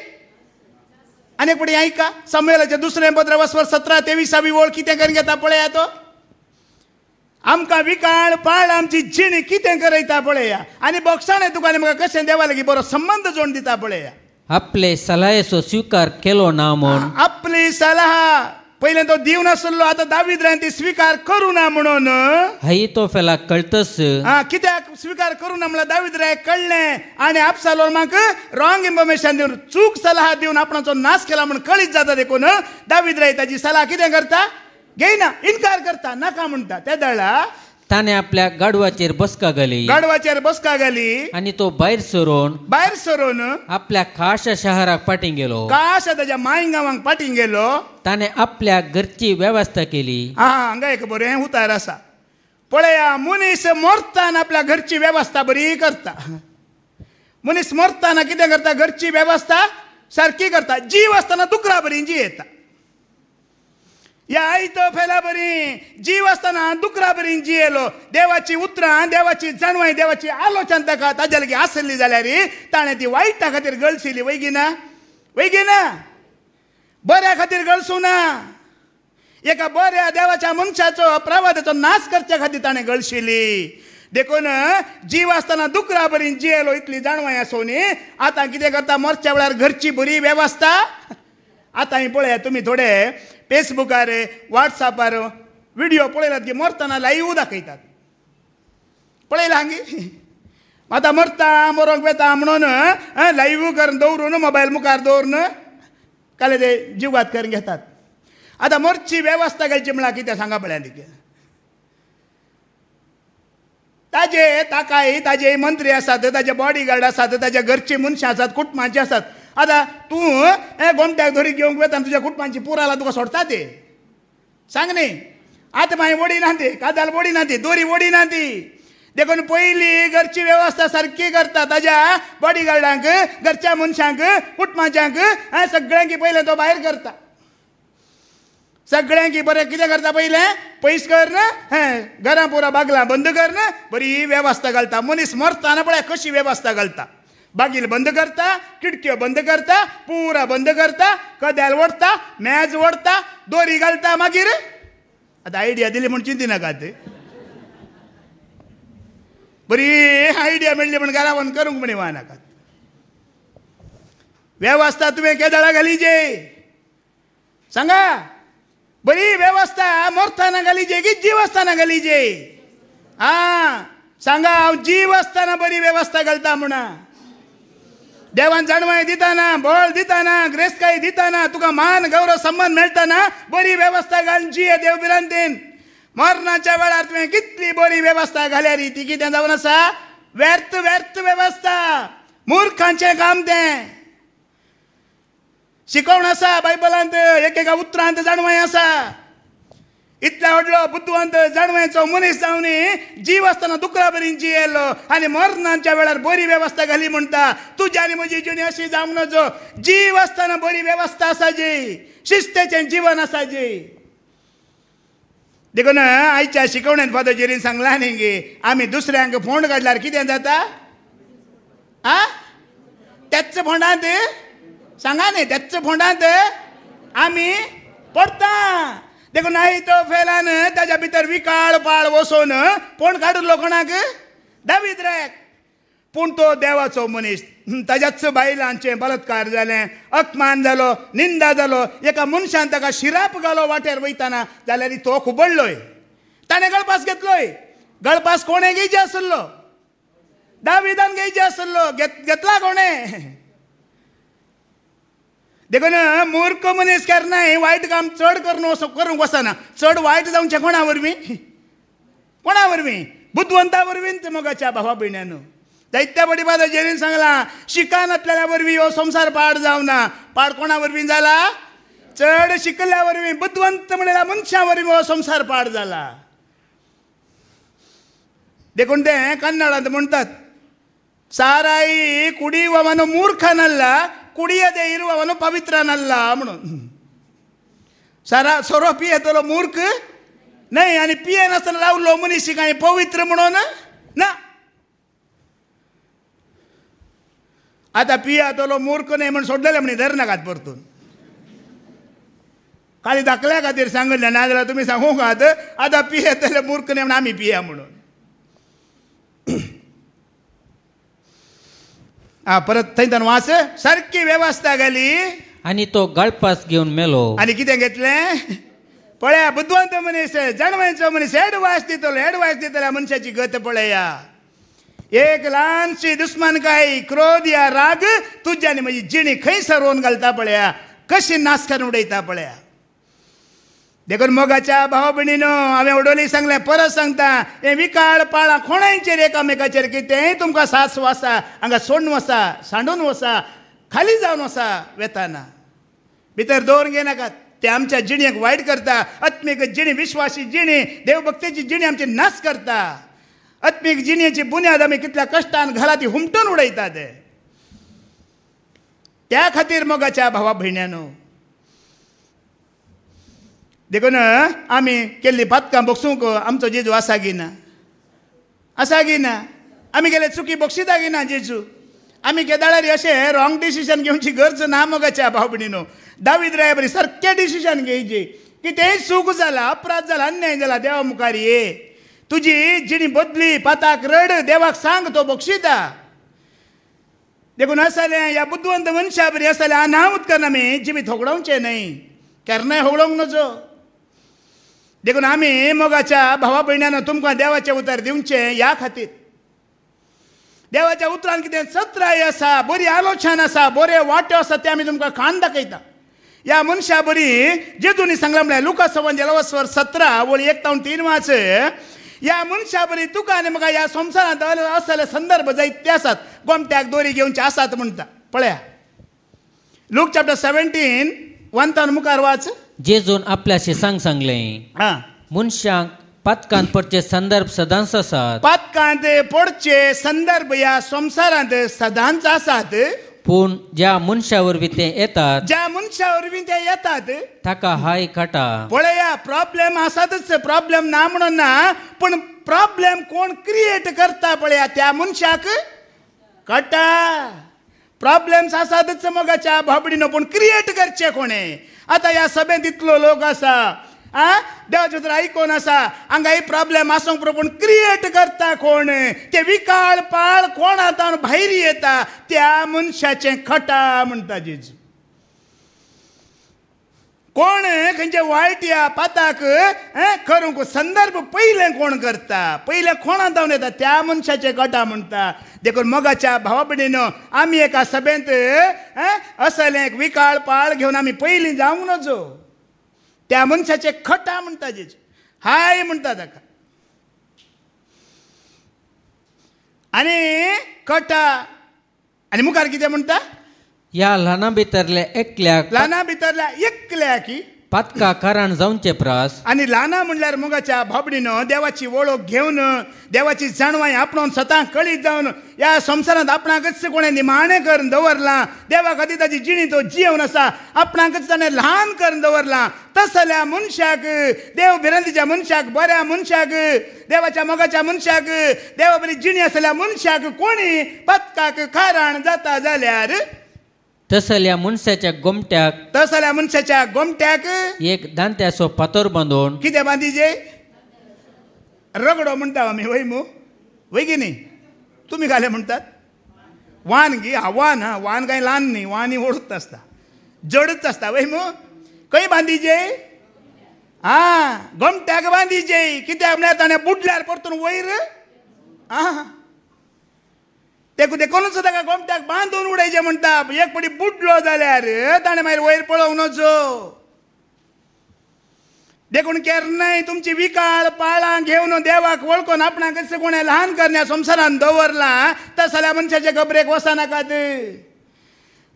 आनी फुडें आयका समेलाचें दुसरें पत्र वसवर सतरा तेविसावी ओळ कितें करून घेता पळया तो आमकां विकाळ पाळ आमची जिणी कितें करयता पळया आनी बक्षाणें तुका आनी म्हाका कशें देवा लागीं बरो संबंद जोडून दिता पळया आपले सलाहेचो स्वीकार केलो ना म्हणून आपली सलाह पहिले तो दिव नसलो आता दावीद रायन ती स्वीकार करू ना म्हणून हई तो फेला कळतस हा कित्याक स्वीकार करू ना म्हणला दावीद राय कळले आणि आपसालो म्हाका रॉंग इन्फॉर्मेशन देऊन चूक सलाह देऊन आपणाचो नाश केला म्हणून कळीत जाता देखून दावीद राय त्याची सलाह कितें करता घेयना इन्कार करता नाका म्हणता त्या दळा ताने आपल्या गाडवाचेर बसकागली गाडवाचेर गेली आणि तो बाहेर सरून बाहेर सरून आपल्या काशा शहराक पाठी गेलो काशा त्याच्या गावांक पाठी गेलो ताने आपल्या घरची व्यवस्था केली हा हंगा एक बरे उतार असा पळया मनीस मोरतान आपल्या घरची व्यवस्था बरी करता मनीस मोरताना किती करता घरची व्यवस्था सारखी करता जीव असताना दुकरा बरी जी येता या आयतो फेला बरी जीव असताना दुकरा बरी जियेलो देवाची उतरां देवाची जाणवाय देवाची आलोचना ताका ताज्या लागीं आसली रे ताणें ती वाईटा खातीर गळशिली वैगी ना वैगी ना बऱ्या खातीर गळसू ना एका बऱ्या देवाच्या मनशाचो प्रवादाचो नाश करच्या खातीर ताणें गळशिली देखून जीव आसतना दुकरा बरी जियेलो इतली जाणवाय न्ही आतां कितें करता मरच्या वेळार घरची बरी वेवस्था आतां पळया तुमी थोडे ಫೇಸ್ಬುಕ್ರೆ व्हिडिओ ವಿಡಿಯೋ की मरताना लाईव्ह दाखवतात ಪೊಳೆಯಲ್ಲ हांगी आता मरता ಮೊರೋಗ್ बेता म्हणून लाईव्ह करून दवरून मोबाईल मुखार दवरून काले ते जिवात करून घेतात आता मरची व्यवस्था घालची म्हणा कितें सांगा पळ्या ताजे ताकाय ताजे मंत्री आसात ताजे बॉडीगार्ड आसात ताजे घरचे मनशां आसात कुटुंबांचे आसात आतां तूं गोमत्याक धरी घेवंक वेता तुज्या कुटुंबांची पुराला तुका सोडता ते सांग न्ही आतां मागीर वडिना काजाल कादाल वडिना ती दोरी वडिना ती देखून पहिली घरची व्यवस्था सारकी करता ताज्या बॉडी गार्डांक घरच्या मनशांक कुटुंबाच्यांक सगळ्यांकी पहिले तो बाहेर करता सगळ्यांकी बरें कितें करता पहिले पयस कर ना घरां पुरा बागला बंद कर ना बरी व्यवस्था घालता मनीस मरता ना पळय कशी व्यवस्था घालता बागील बंद करता किडक्यो बंद करता पुरा बंद करता कद्याल ओढता मॅज वडता दोरी घालता मागीर आता आयडिया दिली म्हूण चिंती नाकात बरी आयडिया मेळ्ळी म्हण गारावण करूंक म्हणे वा नाकात वेवस्था तुवें केदळा घाली सांगा बरी वेवस्था मोरताना घाली की जीव असताना घाली जे आ सांगा हांव जीव आसतना बरी वेवस्था घालता म्हणा देवान जाणवाय दिताना बळ दिताना ग्रेस काही दिताना तुका मान गौरव संबंध मेळटाना बरी वेवस्था घालची आहे देवबिरांतीन मरणाच्या वेळार तुवें कितली बरी वेवस्था घाल्यार ती कितें जावन आसा व्यर्थ व्यर्थ वेवस्था मूर्खांचें काम तें शिकवण आसा बायबलांत एकेका उतरांत जाणवाय आसा ಇತ್ಲ ಹೊಡ್ಲು ಬುದ್ಧು मनीस ಜಡ್ವೆಂಚೋ जीव ಸಾವನಿ दुखरा ದುಕ್ರ जी ಜಿಯೇಲು आणि मरणांच्या वेळार बरी व्यवस्था घाली म्हणटा तुजी आनी म्हजी जिणी अशी जावंक नजो जीव आसतना बरी व्यवस्था आसा जी जीवन असाजी जी देखून आयच्या शिकवणेन फादोजेरीन सांगलां न्ही गे आमी दुसऱ्यांक फोंड काडल्यार कितें जाता आ त्याच फोंडांत सांगा न्ही त्याच फोंडांत आमी पडता देखो नाही तो फेलान त्याच्या भीतर विकाळ पाळ वसोन कोण काढून लोकांना दावीत रेक पूण तो देवाचो मनीस त्याच्याच बायलांचे बलात्कार झाले अपमान जालो निंदा जालो एका मनशान ताका शिराप घालो वाटेर वयताना जाल्यार तो खुबडलोय ताणें गळपास घेतलोय गळपास कोणे घेयचे आसलो दाविदान घेयचे आसलो घेतला कोणे देखून मूर्ख मनीस केन्नाय वायट काम चड करून करूंक वसना चड वायट जावचे कोणा वरवीं कोणा वरवीं बुद्धवंता वरवींच मोगाच्या भावा भयण्यानं दैत्या बडी बाबा सांगला शिकान आपल्याला वरवीं हो संसार पाड जाऊना पाड कोणा वरवीं जाला चड शिकल्या वरवीं बुद्धवंत म्हणला मनशा वरवीं हो संसार पाड जाला देखून ते कन्नडांत म्हणतात साराई कुडी वमानो मूर्ख नल्ला ಕುಡಿಯದೇ ಇರುವವನು ಪವಿತ್ರನಲ್ಲ ಅವನು ಸರ ಸೊರಪಿಯ ತೋಲ ಮೂರ್ಖ ನೈ ಅನಿ ಪಿಯನ ಲಾವ್ ಲೋ ಮುನಿಸಿ ಕಾಯಿ ಪವಿತ್ರ ಮುಣೋನ ನ ಆತ ಪಿಯ ತೋಲ ಮೂರ್ಖನೇ म्हण सोडलेले म्हणे धर नकात परतून खाली दाखल्या खातीर सांगिल्ले ना जाल्यार तुमी सांगूंक आतां आतां पियेतले मूर्ख नेमून आमी पिया म्हणून परत थंय वास सारखी वेवस्था घाली आणि तो गळपास घेऊन मेलो आणि किती घेतले पळया बुद्धवंत मनीस जणवंचो मनीस हेड वास दितलो हेड दितल्या मनशाची गत पळया एक लहानशी दुस्मान काय क्रोध या राग तुझ्यानी म्हजी जिणी खंय सरोवन घालता पळया कशी नासकान उडयता पळया देखून मोगाच्या भावा भयणीनं हांवें उडोली सांगलें परत सांगता हे विकाळ पाळा कोणाचे एकामेकाचेर की ते तुमकां सासू आसा हांगा सोडून वसा सांडून वसा खाली जावन वसा वेताना भितर दोन घेनाकात ते आमच्या जिणेक वायट करता आत्मीक जिणी विश्वासी जिणी देवभक्तीची जिणी आमची नाश करता आत्मीक जिणेची बुन्याद आमी कितल्या कश्टान घाला ती हुमटून ते त्या खातीर मोगाच्या भावा भयण्यांनो देखून आमी केल्ली बातकां बक्षूंक आमचो जेजू आसा की ना आसा की ना आमी गेले चुकी बक्षिता की ना जेजू आमी केदाळारी अशें रॉंग डिसिजन घेवची गरज ना मोगाच्या भाव भणीनो दावीद रायबरी सारके डिसिजन की ते चूक जाला अपराध जाला अन्याय जाला देवा मुखार ये तुजी जिणी बदली पाताक रड देवाक सांग तो बक्षिता देखून आसलें ह्या बुद्धवंत मनशा बरी आसलें अनाहूत करना आमी जिमी थोगडावचें न्हय केरणाय होगडोंक नजो देखून आमी मोगाच्या भावा बहिणीनं तुमकां देवाचे उतर दिवचें ह्या खातीर देवाच्या उतरान कितें सत्राय आसा बरी आलोचना आसा बरे वाट्यो आसा ते आमी तुमकां खाण दाखयता ह्या मनशा बरी जेजुनी सांगला म्हणल्यार लुका सवन जलवस्वर सतरा वळी एक तावन तीन वाच ह्या मनशा बरी तुका आनी म्हाका ह्या संवसारांत आसले संदर्भ जायते आसात गोमट्याक दोरी घेवचे आसात म्हणटा पळया लूक चॅप्टर सेवेंटीन वन तावन मुखार वाच जोन आपल्याशी सांग सांगले मनशांक पातकांत पडचे संदर्भ सदांच आसात पातकांत पडचे संदर्भ या संसारात सदांच आसात पूण ज्या मनशा वरवीं ते येतात ज्या मनशा वरवीं ते येतात ताका हाय काटा पळया प्रॉब्लेम आसातच प्रॉब्लेम ना म्हणून ना पण प्रॉब्लेम कोण क्रिएट करता पळया त्या मनशाक कटा प्रॉब्लेम्स आसातच मगाच्या भाबडीनं पण क्रिएट करचे कोणे आता ह्या सभेंत इतलो लोक आसा आ देवाचे तर आयकोन आसा हांगा ही प्रॉब्लेम आसूंक पुरो क्रिएट करता कोण ते विकाळ पाळ कोण आतां भायर येता त्या मनशाचें खटा म्हणता जेजू कोण खंयचे वाळट्या पाताक करूंक संदर्भ पहिले कोण करता पहिले कोणा जावन येता त्या मनशाचे गटा म्हणटा देखून मगाच्या भावा भयणीन आमी एका सभेंत असले एक विकाळ पाळ घेवन आमी पयलीं जावंक नजो त्या मनशाचे खटा म्हणटा जे हाय म्हणटा ताका आनी खटा आनी मुखार कितें म्हणटा या लाना भितरल्या एकल्या लाना भितरल्या एकल्या की पातका कारण जावचे प्रास आणि लाना म्हणल्यार मुगाच्या भाबडीन देवाची ओळख घेवन देवाची जाणवाय आपण स्वतः कळीत जाऊन या संसारात आपणाकच कोणी निमाणे करून दवरला देवा खातीर ताची जिणी तो जीवन असा आपणाकच ताणें ल्हान करून दवरला तसल्या मनशाक देव भिरंतीच्या मनशाक बऱ्या मनशाक देवाच्या मोगाच्या मनशाक देवा बरी जिणी असल्या मनशाक कोणी पत्काक कारण जाता जाल्यार तसल्या मनशाच्या गोमट्याक तसल्या मनशाच्या गोमट्याक एक दांत्याचो पातोर बांदून कितें जे रगडो म्हणटा आमी वय मू वय की न्ही तुम्ही घाले म्हणतात वान गी हा वान हा वान काय ल्हान न्ही वान ही ओडूच आसता जडच आसता वय मू खंय बांदिजे हा गोमट्याक बांदिजे कित्याक म्हळ्यार ताणें बुडल्यार परतून वयर आं तेका देखूनच ताका गोमट्याक बांदून उडयचें म्हणटा एक पटी बुडलो जाल्यार ताणें मागीर वयर पळोवंक नजो देखून केन्नाय तुमची विकाळ पाळां घेवन देवाक वळखून आपणाक कसं कोणें ल्हान करण्या संवसारान दवरला तस जाल्यार मनशाचे गबरेक वचनाकात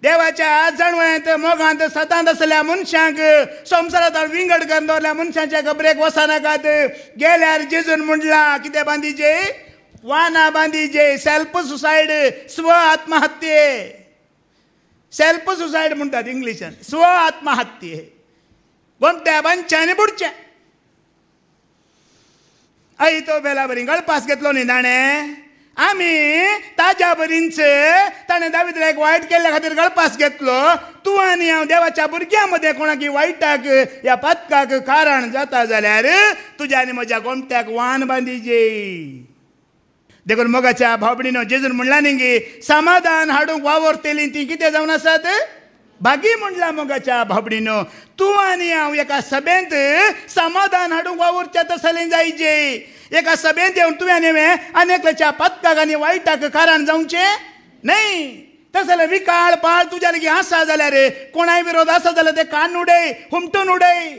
देवाच्या आजणवळेंत मोगांत सदांत असल्या मनशांक संसारात विंगड करून दवरल्या मनशांच्या गबरेक वचनाकात गेल्यार जेजून म्हणला कितें बांदिचें वाना बांदीजे सेल्फ सुसायड स्व आत्महत्ये सेल्फ सुसायड म्हणतात इंग्लिशान स्व आत्महत्ये गोमट्या बांदच्या आनी बुडच्या आई तो बेला बरी गळपास घेतलो न्ही ताणें आम्ही ताज्या बरींच ताणें एक वाईट केल्या खातीर गळपास घेतलो तू आणि हांव देवाच्या भुरग्यां मध्ये कोणाकी वायटाक ह्या पातकाक कारण जाता जाल्यार तुझ्या आणि म्हज्या गोमट्याक वान बांदिजे देखून मोगाच्या भावभणीनं जेजून म्हणला न्ही समाधान हाडूंक तेली ती कितें जावन आसात बाकी बागी म्हणला मोगाच्या भाबडीनं तू आणि हांव एका सभेंत समाधान हाडूंक वावुरच्या तसलें जायचे एका सभेंत येऊन तुवें नव्हे अनेकच्या पत्काक आनी वायटाक कारण जावचें न्हय तसले विकाळ पाळ तुज्या लेगीत आसा जाल्यार कोणाय विरोध आसा जाल्यार ते कान उडय हुमटून उडय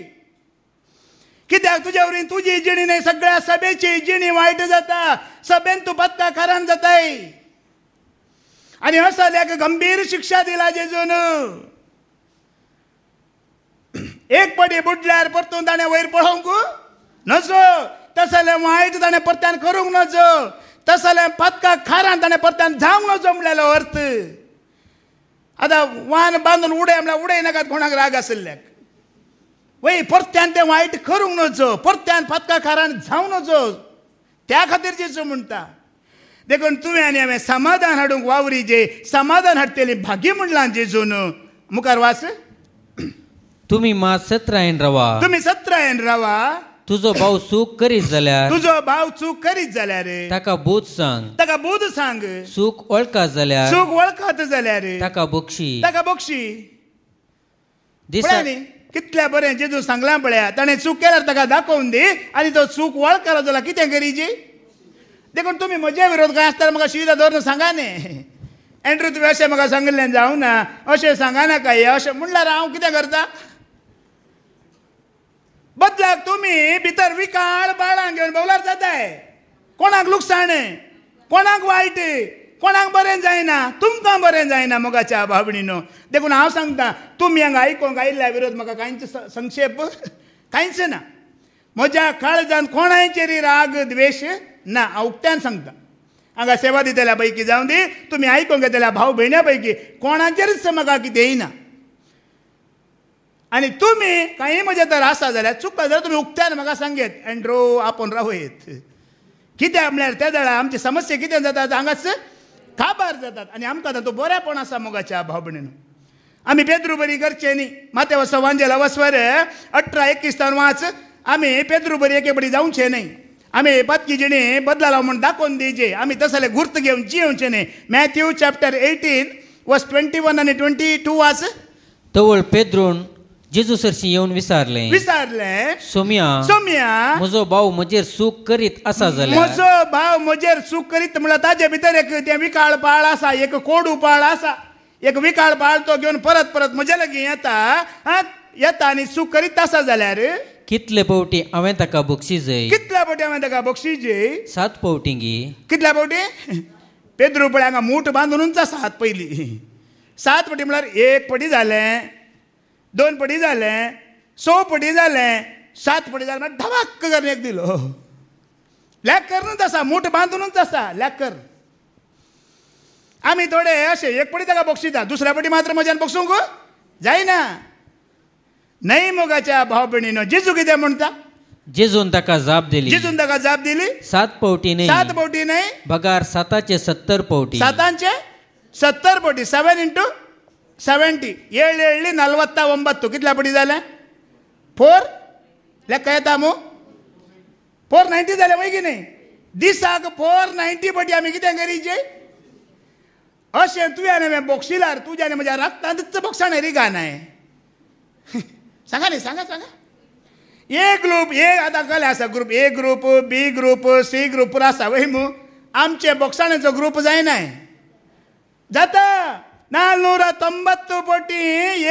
कित्याक तुज्या वरी तुजी जिणी न्हय सगळ्या सभेची जिणी वाईट जाता सभेन तू पत्ता खारान जाताय आणि असं एक गंभीर शिक्षा दिला जेजून एक पटी बुडल्यार परतून ताणें वयर पळोवंक नजो तसं वायट ताणें परत्यान करूंक नजो तसले पत्का खारान ताणें परत्यान जावंक नजो म्हणलेलो अर्थ आता वान बांदून उडय म्हणल्यार उडय नाकात कोणाक राग आशिल्ल्याक वय परत्यान तें वायट करूंक नजो परत्यान खारान जावं नजो त्या खातीर जेजू म्हणटा देखून तुवें आनी हांवें समाधान हाडूंक वावरी जे समाधान हाडटली भागी म्हणलां जेजून मुखार वास तुमी मा सत्रायेन रवा तुमी सत्रायेन रवा तुजो भाव सूख करीत जाल्यार तुजो भाव चूक करीत जाल्यार ताका बोध सांग ताका बोध सांग सुख वळखात जाल्यार चूक वळखात जाल्यार ताका बक्षी ताका बक्षी दिसा कितल्या बरें जेजू सांगलां पळया ताणें चूक केल्यार ताका दाखोवन दी आनी तो चूक वळखालो जाल्यार कितें करीची देखून तुमी म्हजे विरोध काय आसता म्हाका शिविदा दवरून सांगा न्ही एन्ड्रू तुवें अशें म्हाका सांगिल्लें ना अशें सांगानाका हे अशें म्हणल्यार हांव कितें करता बदलाक तुमी भितर विकाळ बाळांक घेवन भोवल्यार जाताय कोणाक लुकसाणें कोणाक वायट कोणाक बरें जायना तुमकां बरें जायना मोगाच्या भावणीनो देखून हांव सांगता तुमी हांगा आयकोंक आयिल्ल्या विरोध म्हाका कांयच संक्षेप कांयच ना म्हज्या काळजान कोणाचेरी राग द्वेश ना हांव उक्त्यान सांगता हांगा सेवा दितल्या पैकी जावं दी तुमी आयकोंक येतल्या भाव भयण्या पैकी कोणाचेरच म्हाका कितें ना आनी तुमी कांय म्हजे तर आसा जाल्यार चुकता जाल्यार तुमी उक्त्यान म्हाका सांगेत एन्ड्रो आपोवन रावयत कित्याक म्हळ्यार त्या जाल्यार आमची समस्या कितें जाता हांगाच काबार जातात आनी आमकां तातूंत बरेंपण आसा मोगाच्या भावभणेन आमी बरी करचे न्ही माते वसो वांजेला वसवर अठरा एकवीसान वाच आमी बरी एके बडी जावचे न्ही आमी बदकिजिणी बदला बदलाला म्हण दाखोवन दिवचे आमी तसले गुर्त घेवन जियेवचे न्ही Matthew chapter eighteen verse twenty one आनी ट्वेंटी टू वाच तवळ पेद्रून जेजू सरशी येऊन विचारले विचारले सोम्या सोम्या म्हजो भाऊ म्हजेर सुख करीत असा झाला म्हजो भाऊ म्हजेर सुख करीत म्हणल्यार ताजे भितर एक ते विकाळ पाळ असा एक कोडू पाळ असा एक विकाळ पाळ तो घेऊन परत परत म्हजे लागीं येता येता आणि सुख करीत आसा जाल्यार कितले पवटी हांवें ताका जय कितल्या फावटी हांवें ताका जय सात पवटी गी कितल्या फावटी पेद्रू पळय हांगा मूठ बांधून हात पयलीं सात फावटी म्हळ्यार एक पटी जालें दोन पटी झाले सो पटी झाले सात पटी जालें धमाक एक दिलो लॅकरनूच आसा मूठ बांदूनच आसा लॅकर आम्ही थोडे असे एक पटी ताका द्या दुसऱ्या पटी मात्र म्हज्यान बक्षूंक जायना नाही मोगाच्या भाव भयणीनो जेजू कितें म्हणता जेजून ताका जाप दिली जेजून ताका जाब दिली सात पवटी नाही सात पवटी नाही बगार साताचे सत्तर पवटी सातांचे सत्तर पवटी सेव्हन इंटू ಸೆವೆಂಟಿ ಏಳು ಏಳು ನಲ್ವತ್ತ ಒಂಬತ್ತು ಕಿತ್ಲಾ ಪಡಿದಾಲೆ ಫೋರ್ ಲೆಕ್ಕ येता फोर नायन्टी जाले वय की न्ही दिसाक फोर नायन्टी पटी आमी कितें करीचे अशें तुवें हांवें बोक्सिलार तुज्यान म्हज्या रक्तांत बोक्साण रे गाण है? सांगा न्ही सांगा सांगा एक ग्रुप ए आतां group A group B group C group आसा वय आमचे ग्रुप जायनाय जाता ना नुरो तंबत्तू फोटी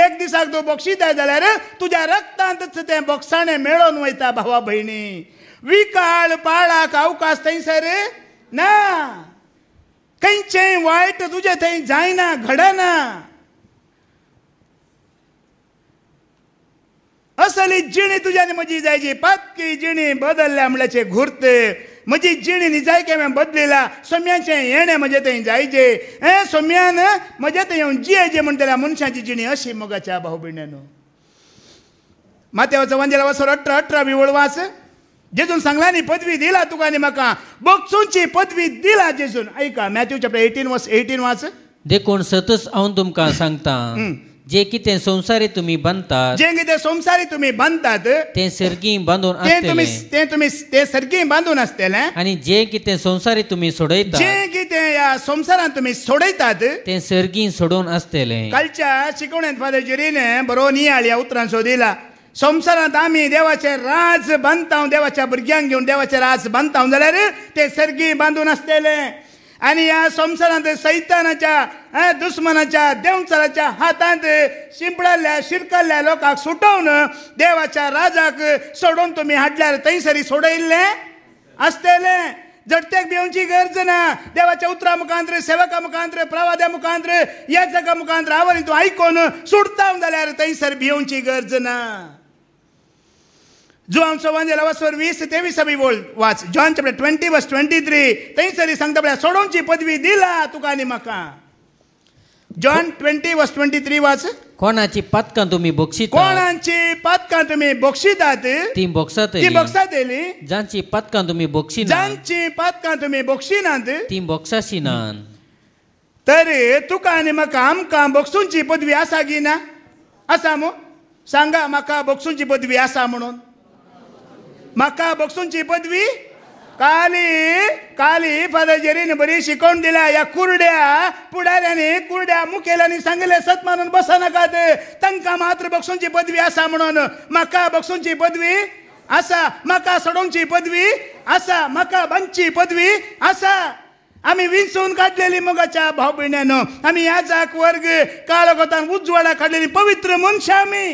एक दिसाक तूं बक्षी जाय जाल्यार तुज्या रक्तांत तें बक्षांणें मेळोन वयता भावा भयणी विकळ पाळाक आवकाश थंयसर रे ना खंयचें वायट तुजें थंय जायना घडना असली जिणी तुज्या मजी जायची पांचकी जिणी बदल्ल्या म्हळ्या घुरते म्हजी जाय के हांवें बदलेला सोम्याचें येणे मजे थंय जायजे हे सोम्यान म्हजें थंय येवन जियेजे म्हणटल्या मनशाची जिणी अशी मगाच्या भाऊ बिण्यानो माथ्यावचो वंदेला वसोर अठरा अठरा विवळ जेजून सांगला न्ही पदवी दिला तुका नी म्हाका बक्षूंची पदवी दिला जेजून ऐका Matthew chapter eighteen verse eighteen verse देखून सतस हांव तुमकां सांगता जे की ते संसारी तुम्ही बनतात जे की ते संसारी तुम्ही बनतात ते सर्गी बांधून ते तुम्ही ते तुम्ही ते सर्गी बांधून असतेले आणि जे की ते संसारी तुम्ही सोडयतात जे की ते या संसारात तुम्ही सोडयतात ते सर्गी सोडून असतेले कालच्या शिकवण्यात फादर जुरीने बरो या उतरां सोदिला संसारात आम्ही देवाचे राज बांधता देवाच्या भुरग्यांक घेऊन देवाचे राज बांधता जाल्यार ते सर्गी बांधून असतेले आणि या संसारात सैतानाच्या दुश्मनाच्या देवचराच्या हातांत शिंपडल्या शिरकल्या लोकांक सुटवून देवाच्या राजाक सोडून तुम्ही हाडल्यार थंयसरी सोडयल्ले असतेले झटत्याक भिवची गरज ना देवाच्या उतरा मुखांत्र सेवका मुखांत्र प्रवाद्या मुखांत्र या जगा मुखांत्र आवरी तू आयकून सुटता जाल्यार थंयसर भिवची गरज ना जुआम चौवन वर्सवर वीस ते तेवीस आमी बोल वाच John chapter twenty verse twenty three थंयसरी सांगता पळय सोडोवची पदवी दिला तुका आनी म्हाका John twenty verse twenty three वाच कोणाची पदकां तुम्ही बक्षित कोणाची पदकां तुम्ही बक्षितात ती बक्षात ती बक्षात येली जांची पदकां तुम्ही बोक्षिना जांची पदकां तुम्ही बक्षिनात ती बोक्षाशिनान तर तुका आनी म्हाका आमकां बोक्षूंची पदवी आसा की ना आसा मो सांगा म्हाका बोक्षूंची पदवी आसा म्हणून मका बक्सूंची पदवी काली काली पदजरीने बरी शिकवून दिला या कुरड्या पुढाऱ्याने कुरड्या मुखेल्याने सत सत्मानून बसा नका ते तंका मात्र बक्षूंची पदवी असा म्हणून मका बक्षूंची पदवी असा मका सडोंची पदवी असा मका बंची पदवी असा आम्ही विंचून काढलेली मगाच्या भाव बिण्यानं आम्ही या वर्ग काळ गोतान काढलेली पवित्र मनशा आम्ही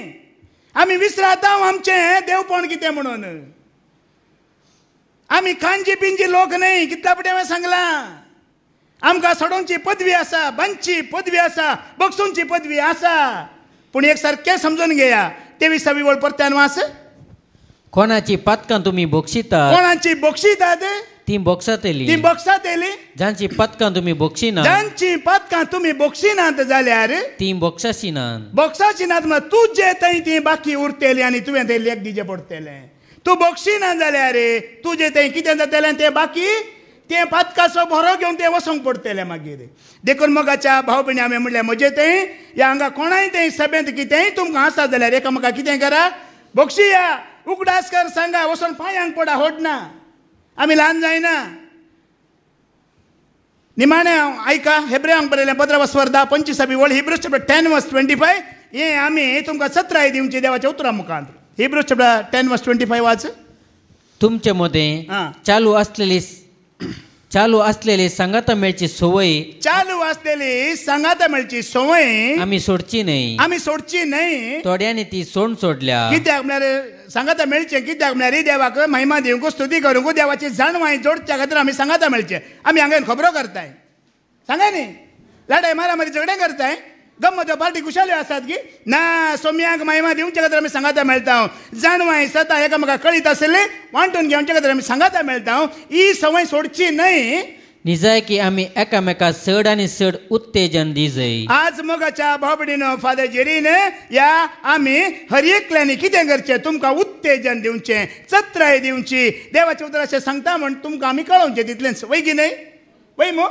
आम्ही विसरात आमचें देवपण कितें म्हणून आम्ही कांजी पिंजी लोक नाही कितला पटी हांवें सांगला आमका सडोंची पदवी असा बंची पदवी असा बक्सूंची पदवी असा पूण एक सारकें समजून घेया तेविसावी वळ परत्यान वास कोणाची पदकां तुम्ही बोक्षिता कोणाची बोक्षितात ती बोक्षात येली ती बोक्षात येली ज्यांची पदकां तुम्ही बोक्षिना ज्यांची पदकां तुम्ही बोक्षिनात जाल्यार ती बोक्षाशी ना बोक्षाशी ना तू जे थंय ती बाकी उरतेली आणि तुवें ते लेख दिजे पडतेले तूं ना जाल्यार रे तुजें तें कितें जातलें तें बाकी तें पातकाचो भरो घेवन तें वसोंक पडटलें मागीर देखून मोगाच्या भाव भयणी हांवें म्हणलें म्हजें तें या हांगा कोणाय तें सभेंत कितेंय तुमकां आसा जाल्यार एकामेका कितें करा बक्षी या उगडास कर सांगा वसोन पांयांक पडा होडना आमी ल्हान जायना निमाणें हांव आयका हेब्रेयांक बरयलें पत्र वस्वर्धा पंचवीस वळ Hebrews ten verse twenty five हें आमी तुमकां सत्राय दिवची देवाच्या उतरां मुखांत हिब्रू शब्द टेन वर्स ट्वेंटी फाईव्ह वाच तुमच्यामध्ये चालू असलेली चालू असलेली मेळची सवय चालू असलेली मेळची सवय आम्ही सोडची नाही आम्ही सोडची नाही थोड्याने ती सोड सोडल्या कित्याक म्हळ्यार सांगाता मेळचे कित्याक म्हळ्यार देवाक महिमा देऊ स्तुती करू देवाची जाणवाय जोडच्या खातीर आमी सांगाता मेळचे आमी हांगा खबरो करताय सांगा न्ही लढाई मारामारी झगडे करताय पार्टी खुशाल्यो ಖುಷಾಲಿ की ना सोम्याक महिमा ದಿವಂಚ ಕದ್ರ आम्ही सांगता मेळटा जाणवाय सता एकामेका कळीत असले वांटून घेऊन खातीर आम्ही सांगता मेळटा ही सवय सोडची न्हय निजाय की आम्ही एकामेका सड आणि सड उत्तेजन दिजय आज मोगाच्या भाबडीन फादर जेरीन या आम्ही हर एकल्याने कितें करचें तुमकां उत्तेजन दिवचें चत्राय दिवची उतर असे सांगता म्हण तुमका आमी कळवचे तितलेंच वैगी की न्हय वै मो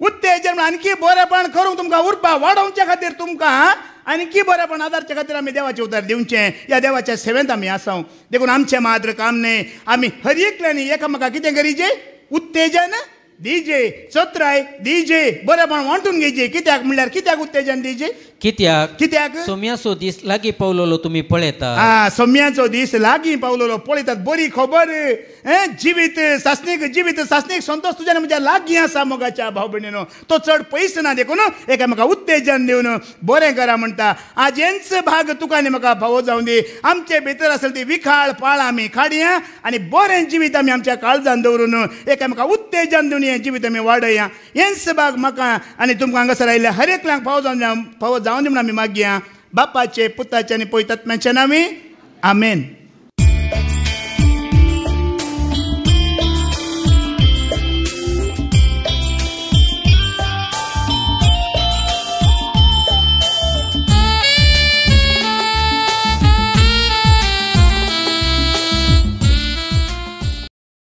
उत्तेजन आणखी बरेपण करूंक तुमकां उरपा वाडोवचे खातीर तुमकां आणखी बरेपण आदारचे खातीर आमी देवाचे उदार दिवचे या देवाच्या सेवेंत आमी आसाव देखून आमचे माद्र काम न्हय आमी हर एकल्यानी एकामेकां कितें करीचे उत्तेजन दिजे चत्राय दिजे बरेपण वांटून घेजे कित्याक म्हणल्यार कित्याक उत्तेजन दिजे कित्याक कित्याक सोम्याचो दीस लागीं पावलोलो तुमी पळयता आ सोम्याचो दीस लागी पावलोलो पळयतात बरी खबर जिवीत सासणीक जिवीत सासणीक संतोष तुज्या म्हज्या लागीं आसा मोगाच्या भाव भयणीनो तो चड पयस ना देखून एकामेका उत्तेजन दिवन बरें करा म्हणटा आजेंच भाग तुका आनी म्हाका भावो जावं दी आमचे भितर आसले ती विखाळ पाळ आमी काडया आनी बरें जिवीत आमी आमच्या काळजान दवरून एकामेका उत्तेजन दिवन हें जिवीत आमी वाडया हेंच भाग म्हाका आनी तुमकां हांगासर हर हरेकल्यांक फावो जावन फावो जाऊन दे आम्ही मागया बापाचे पुताचे आणि पवितात्म्याच्या नावे आमेन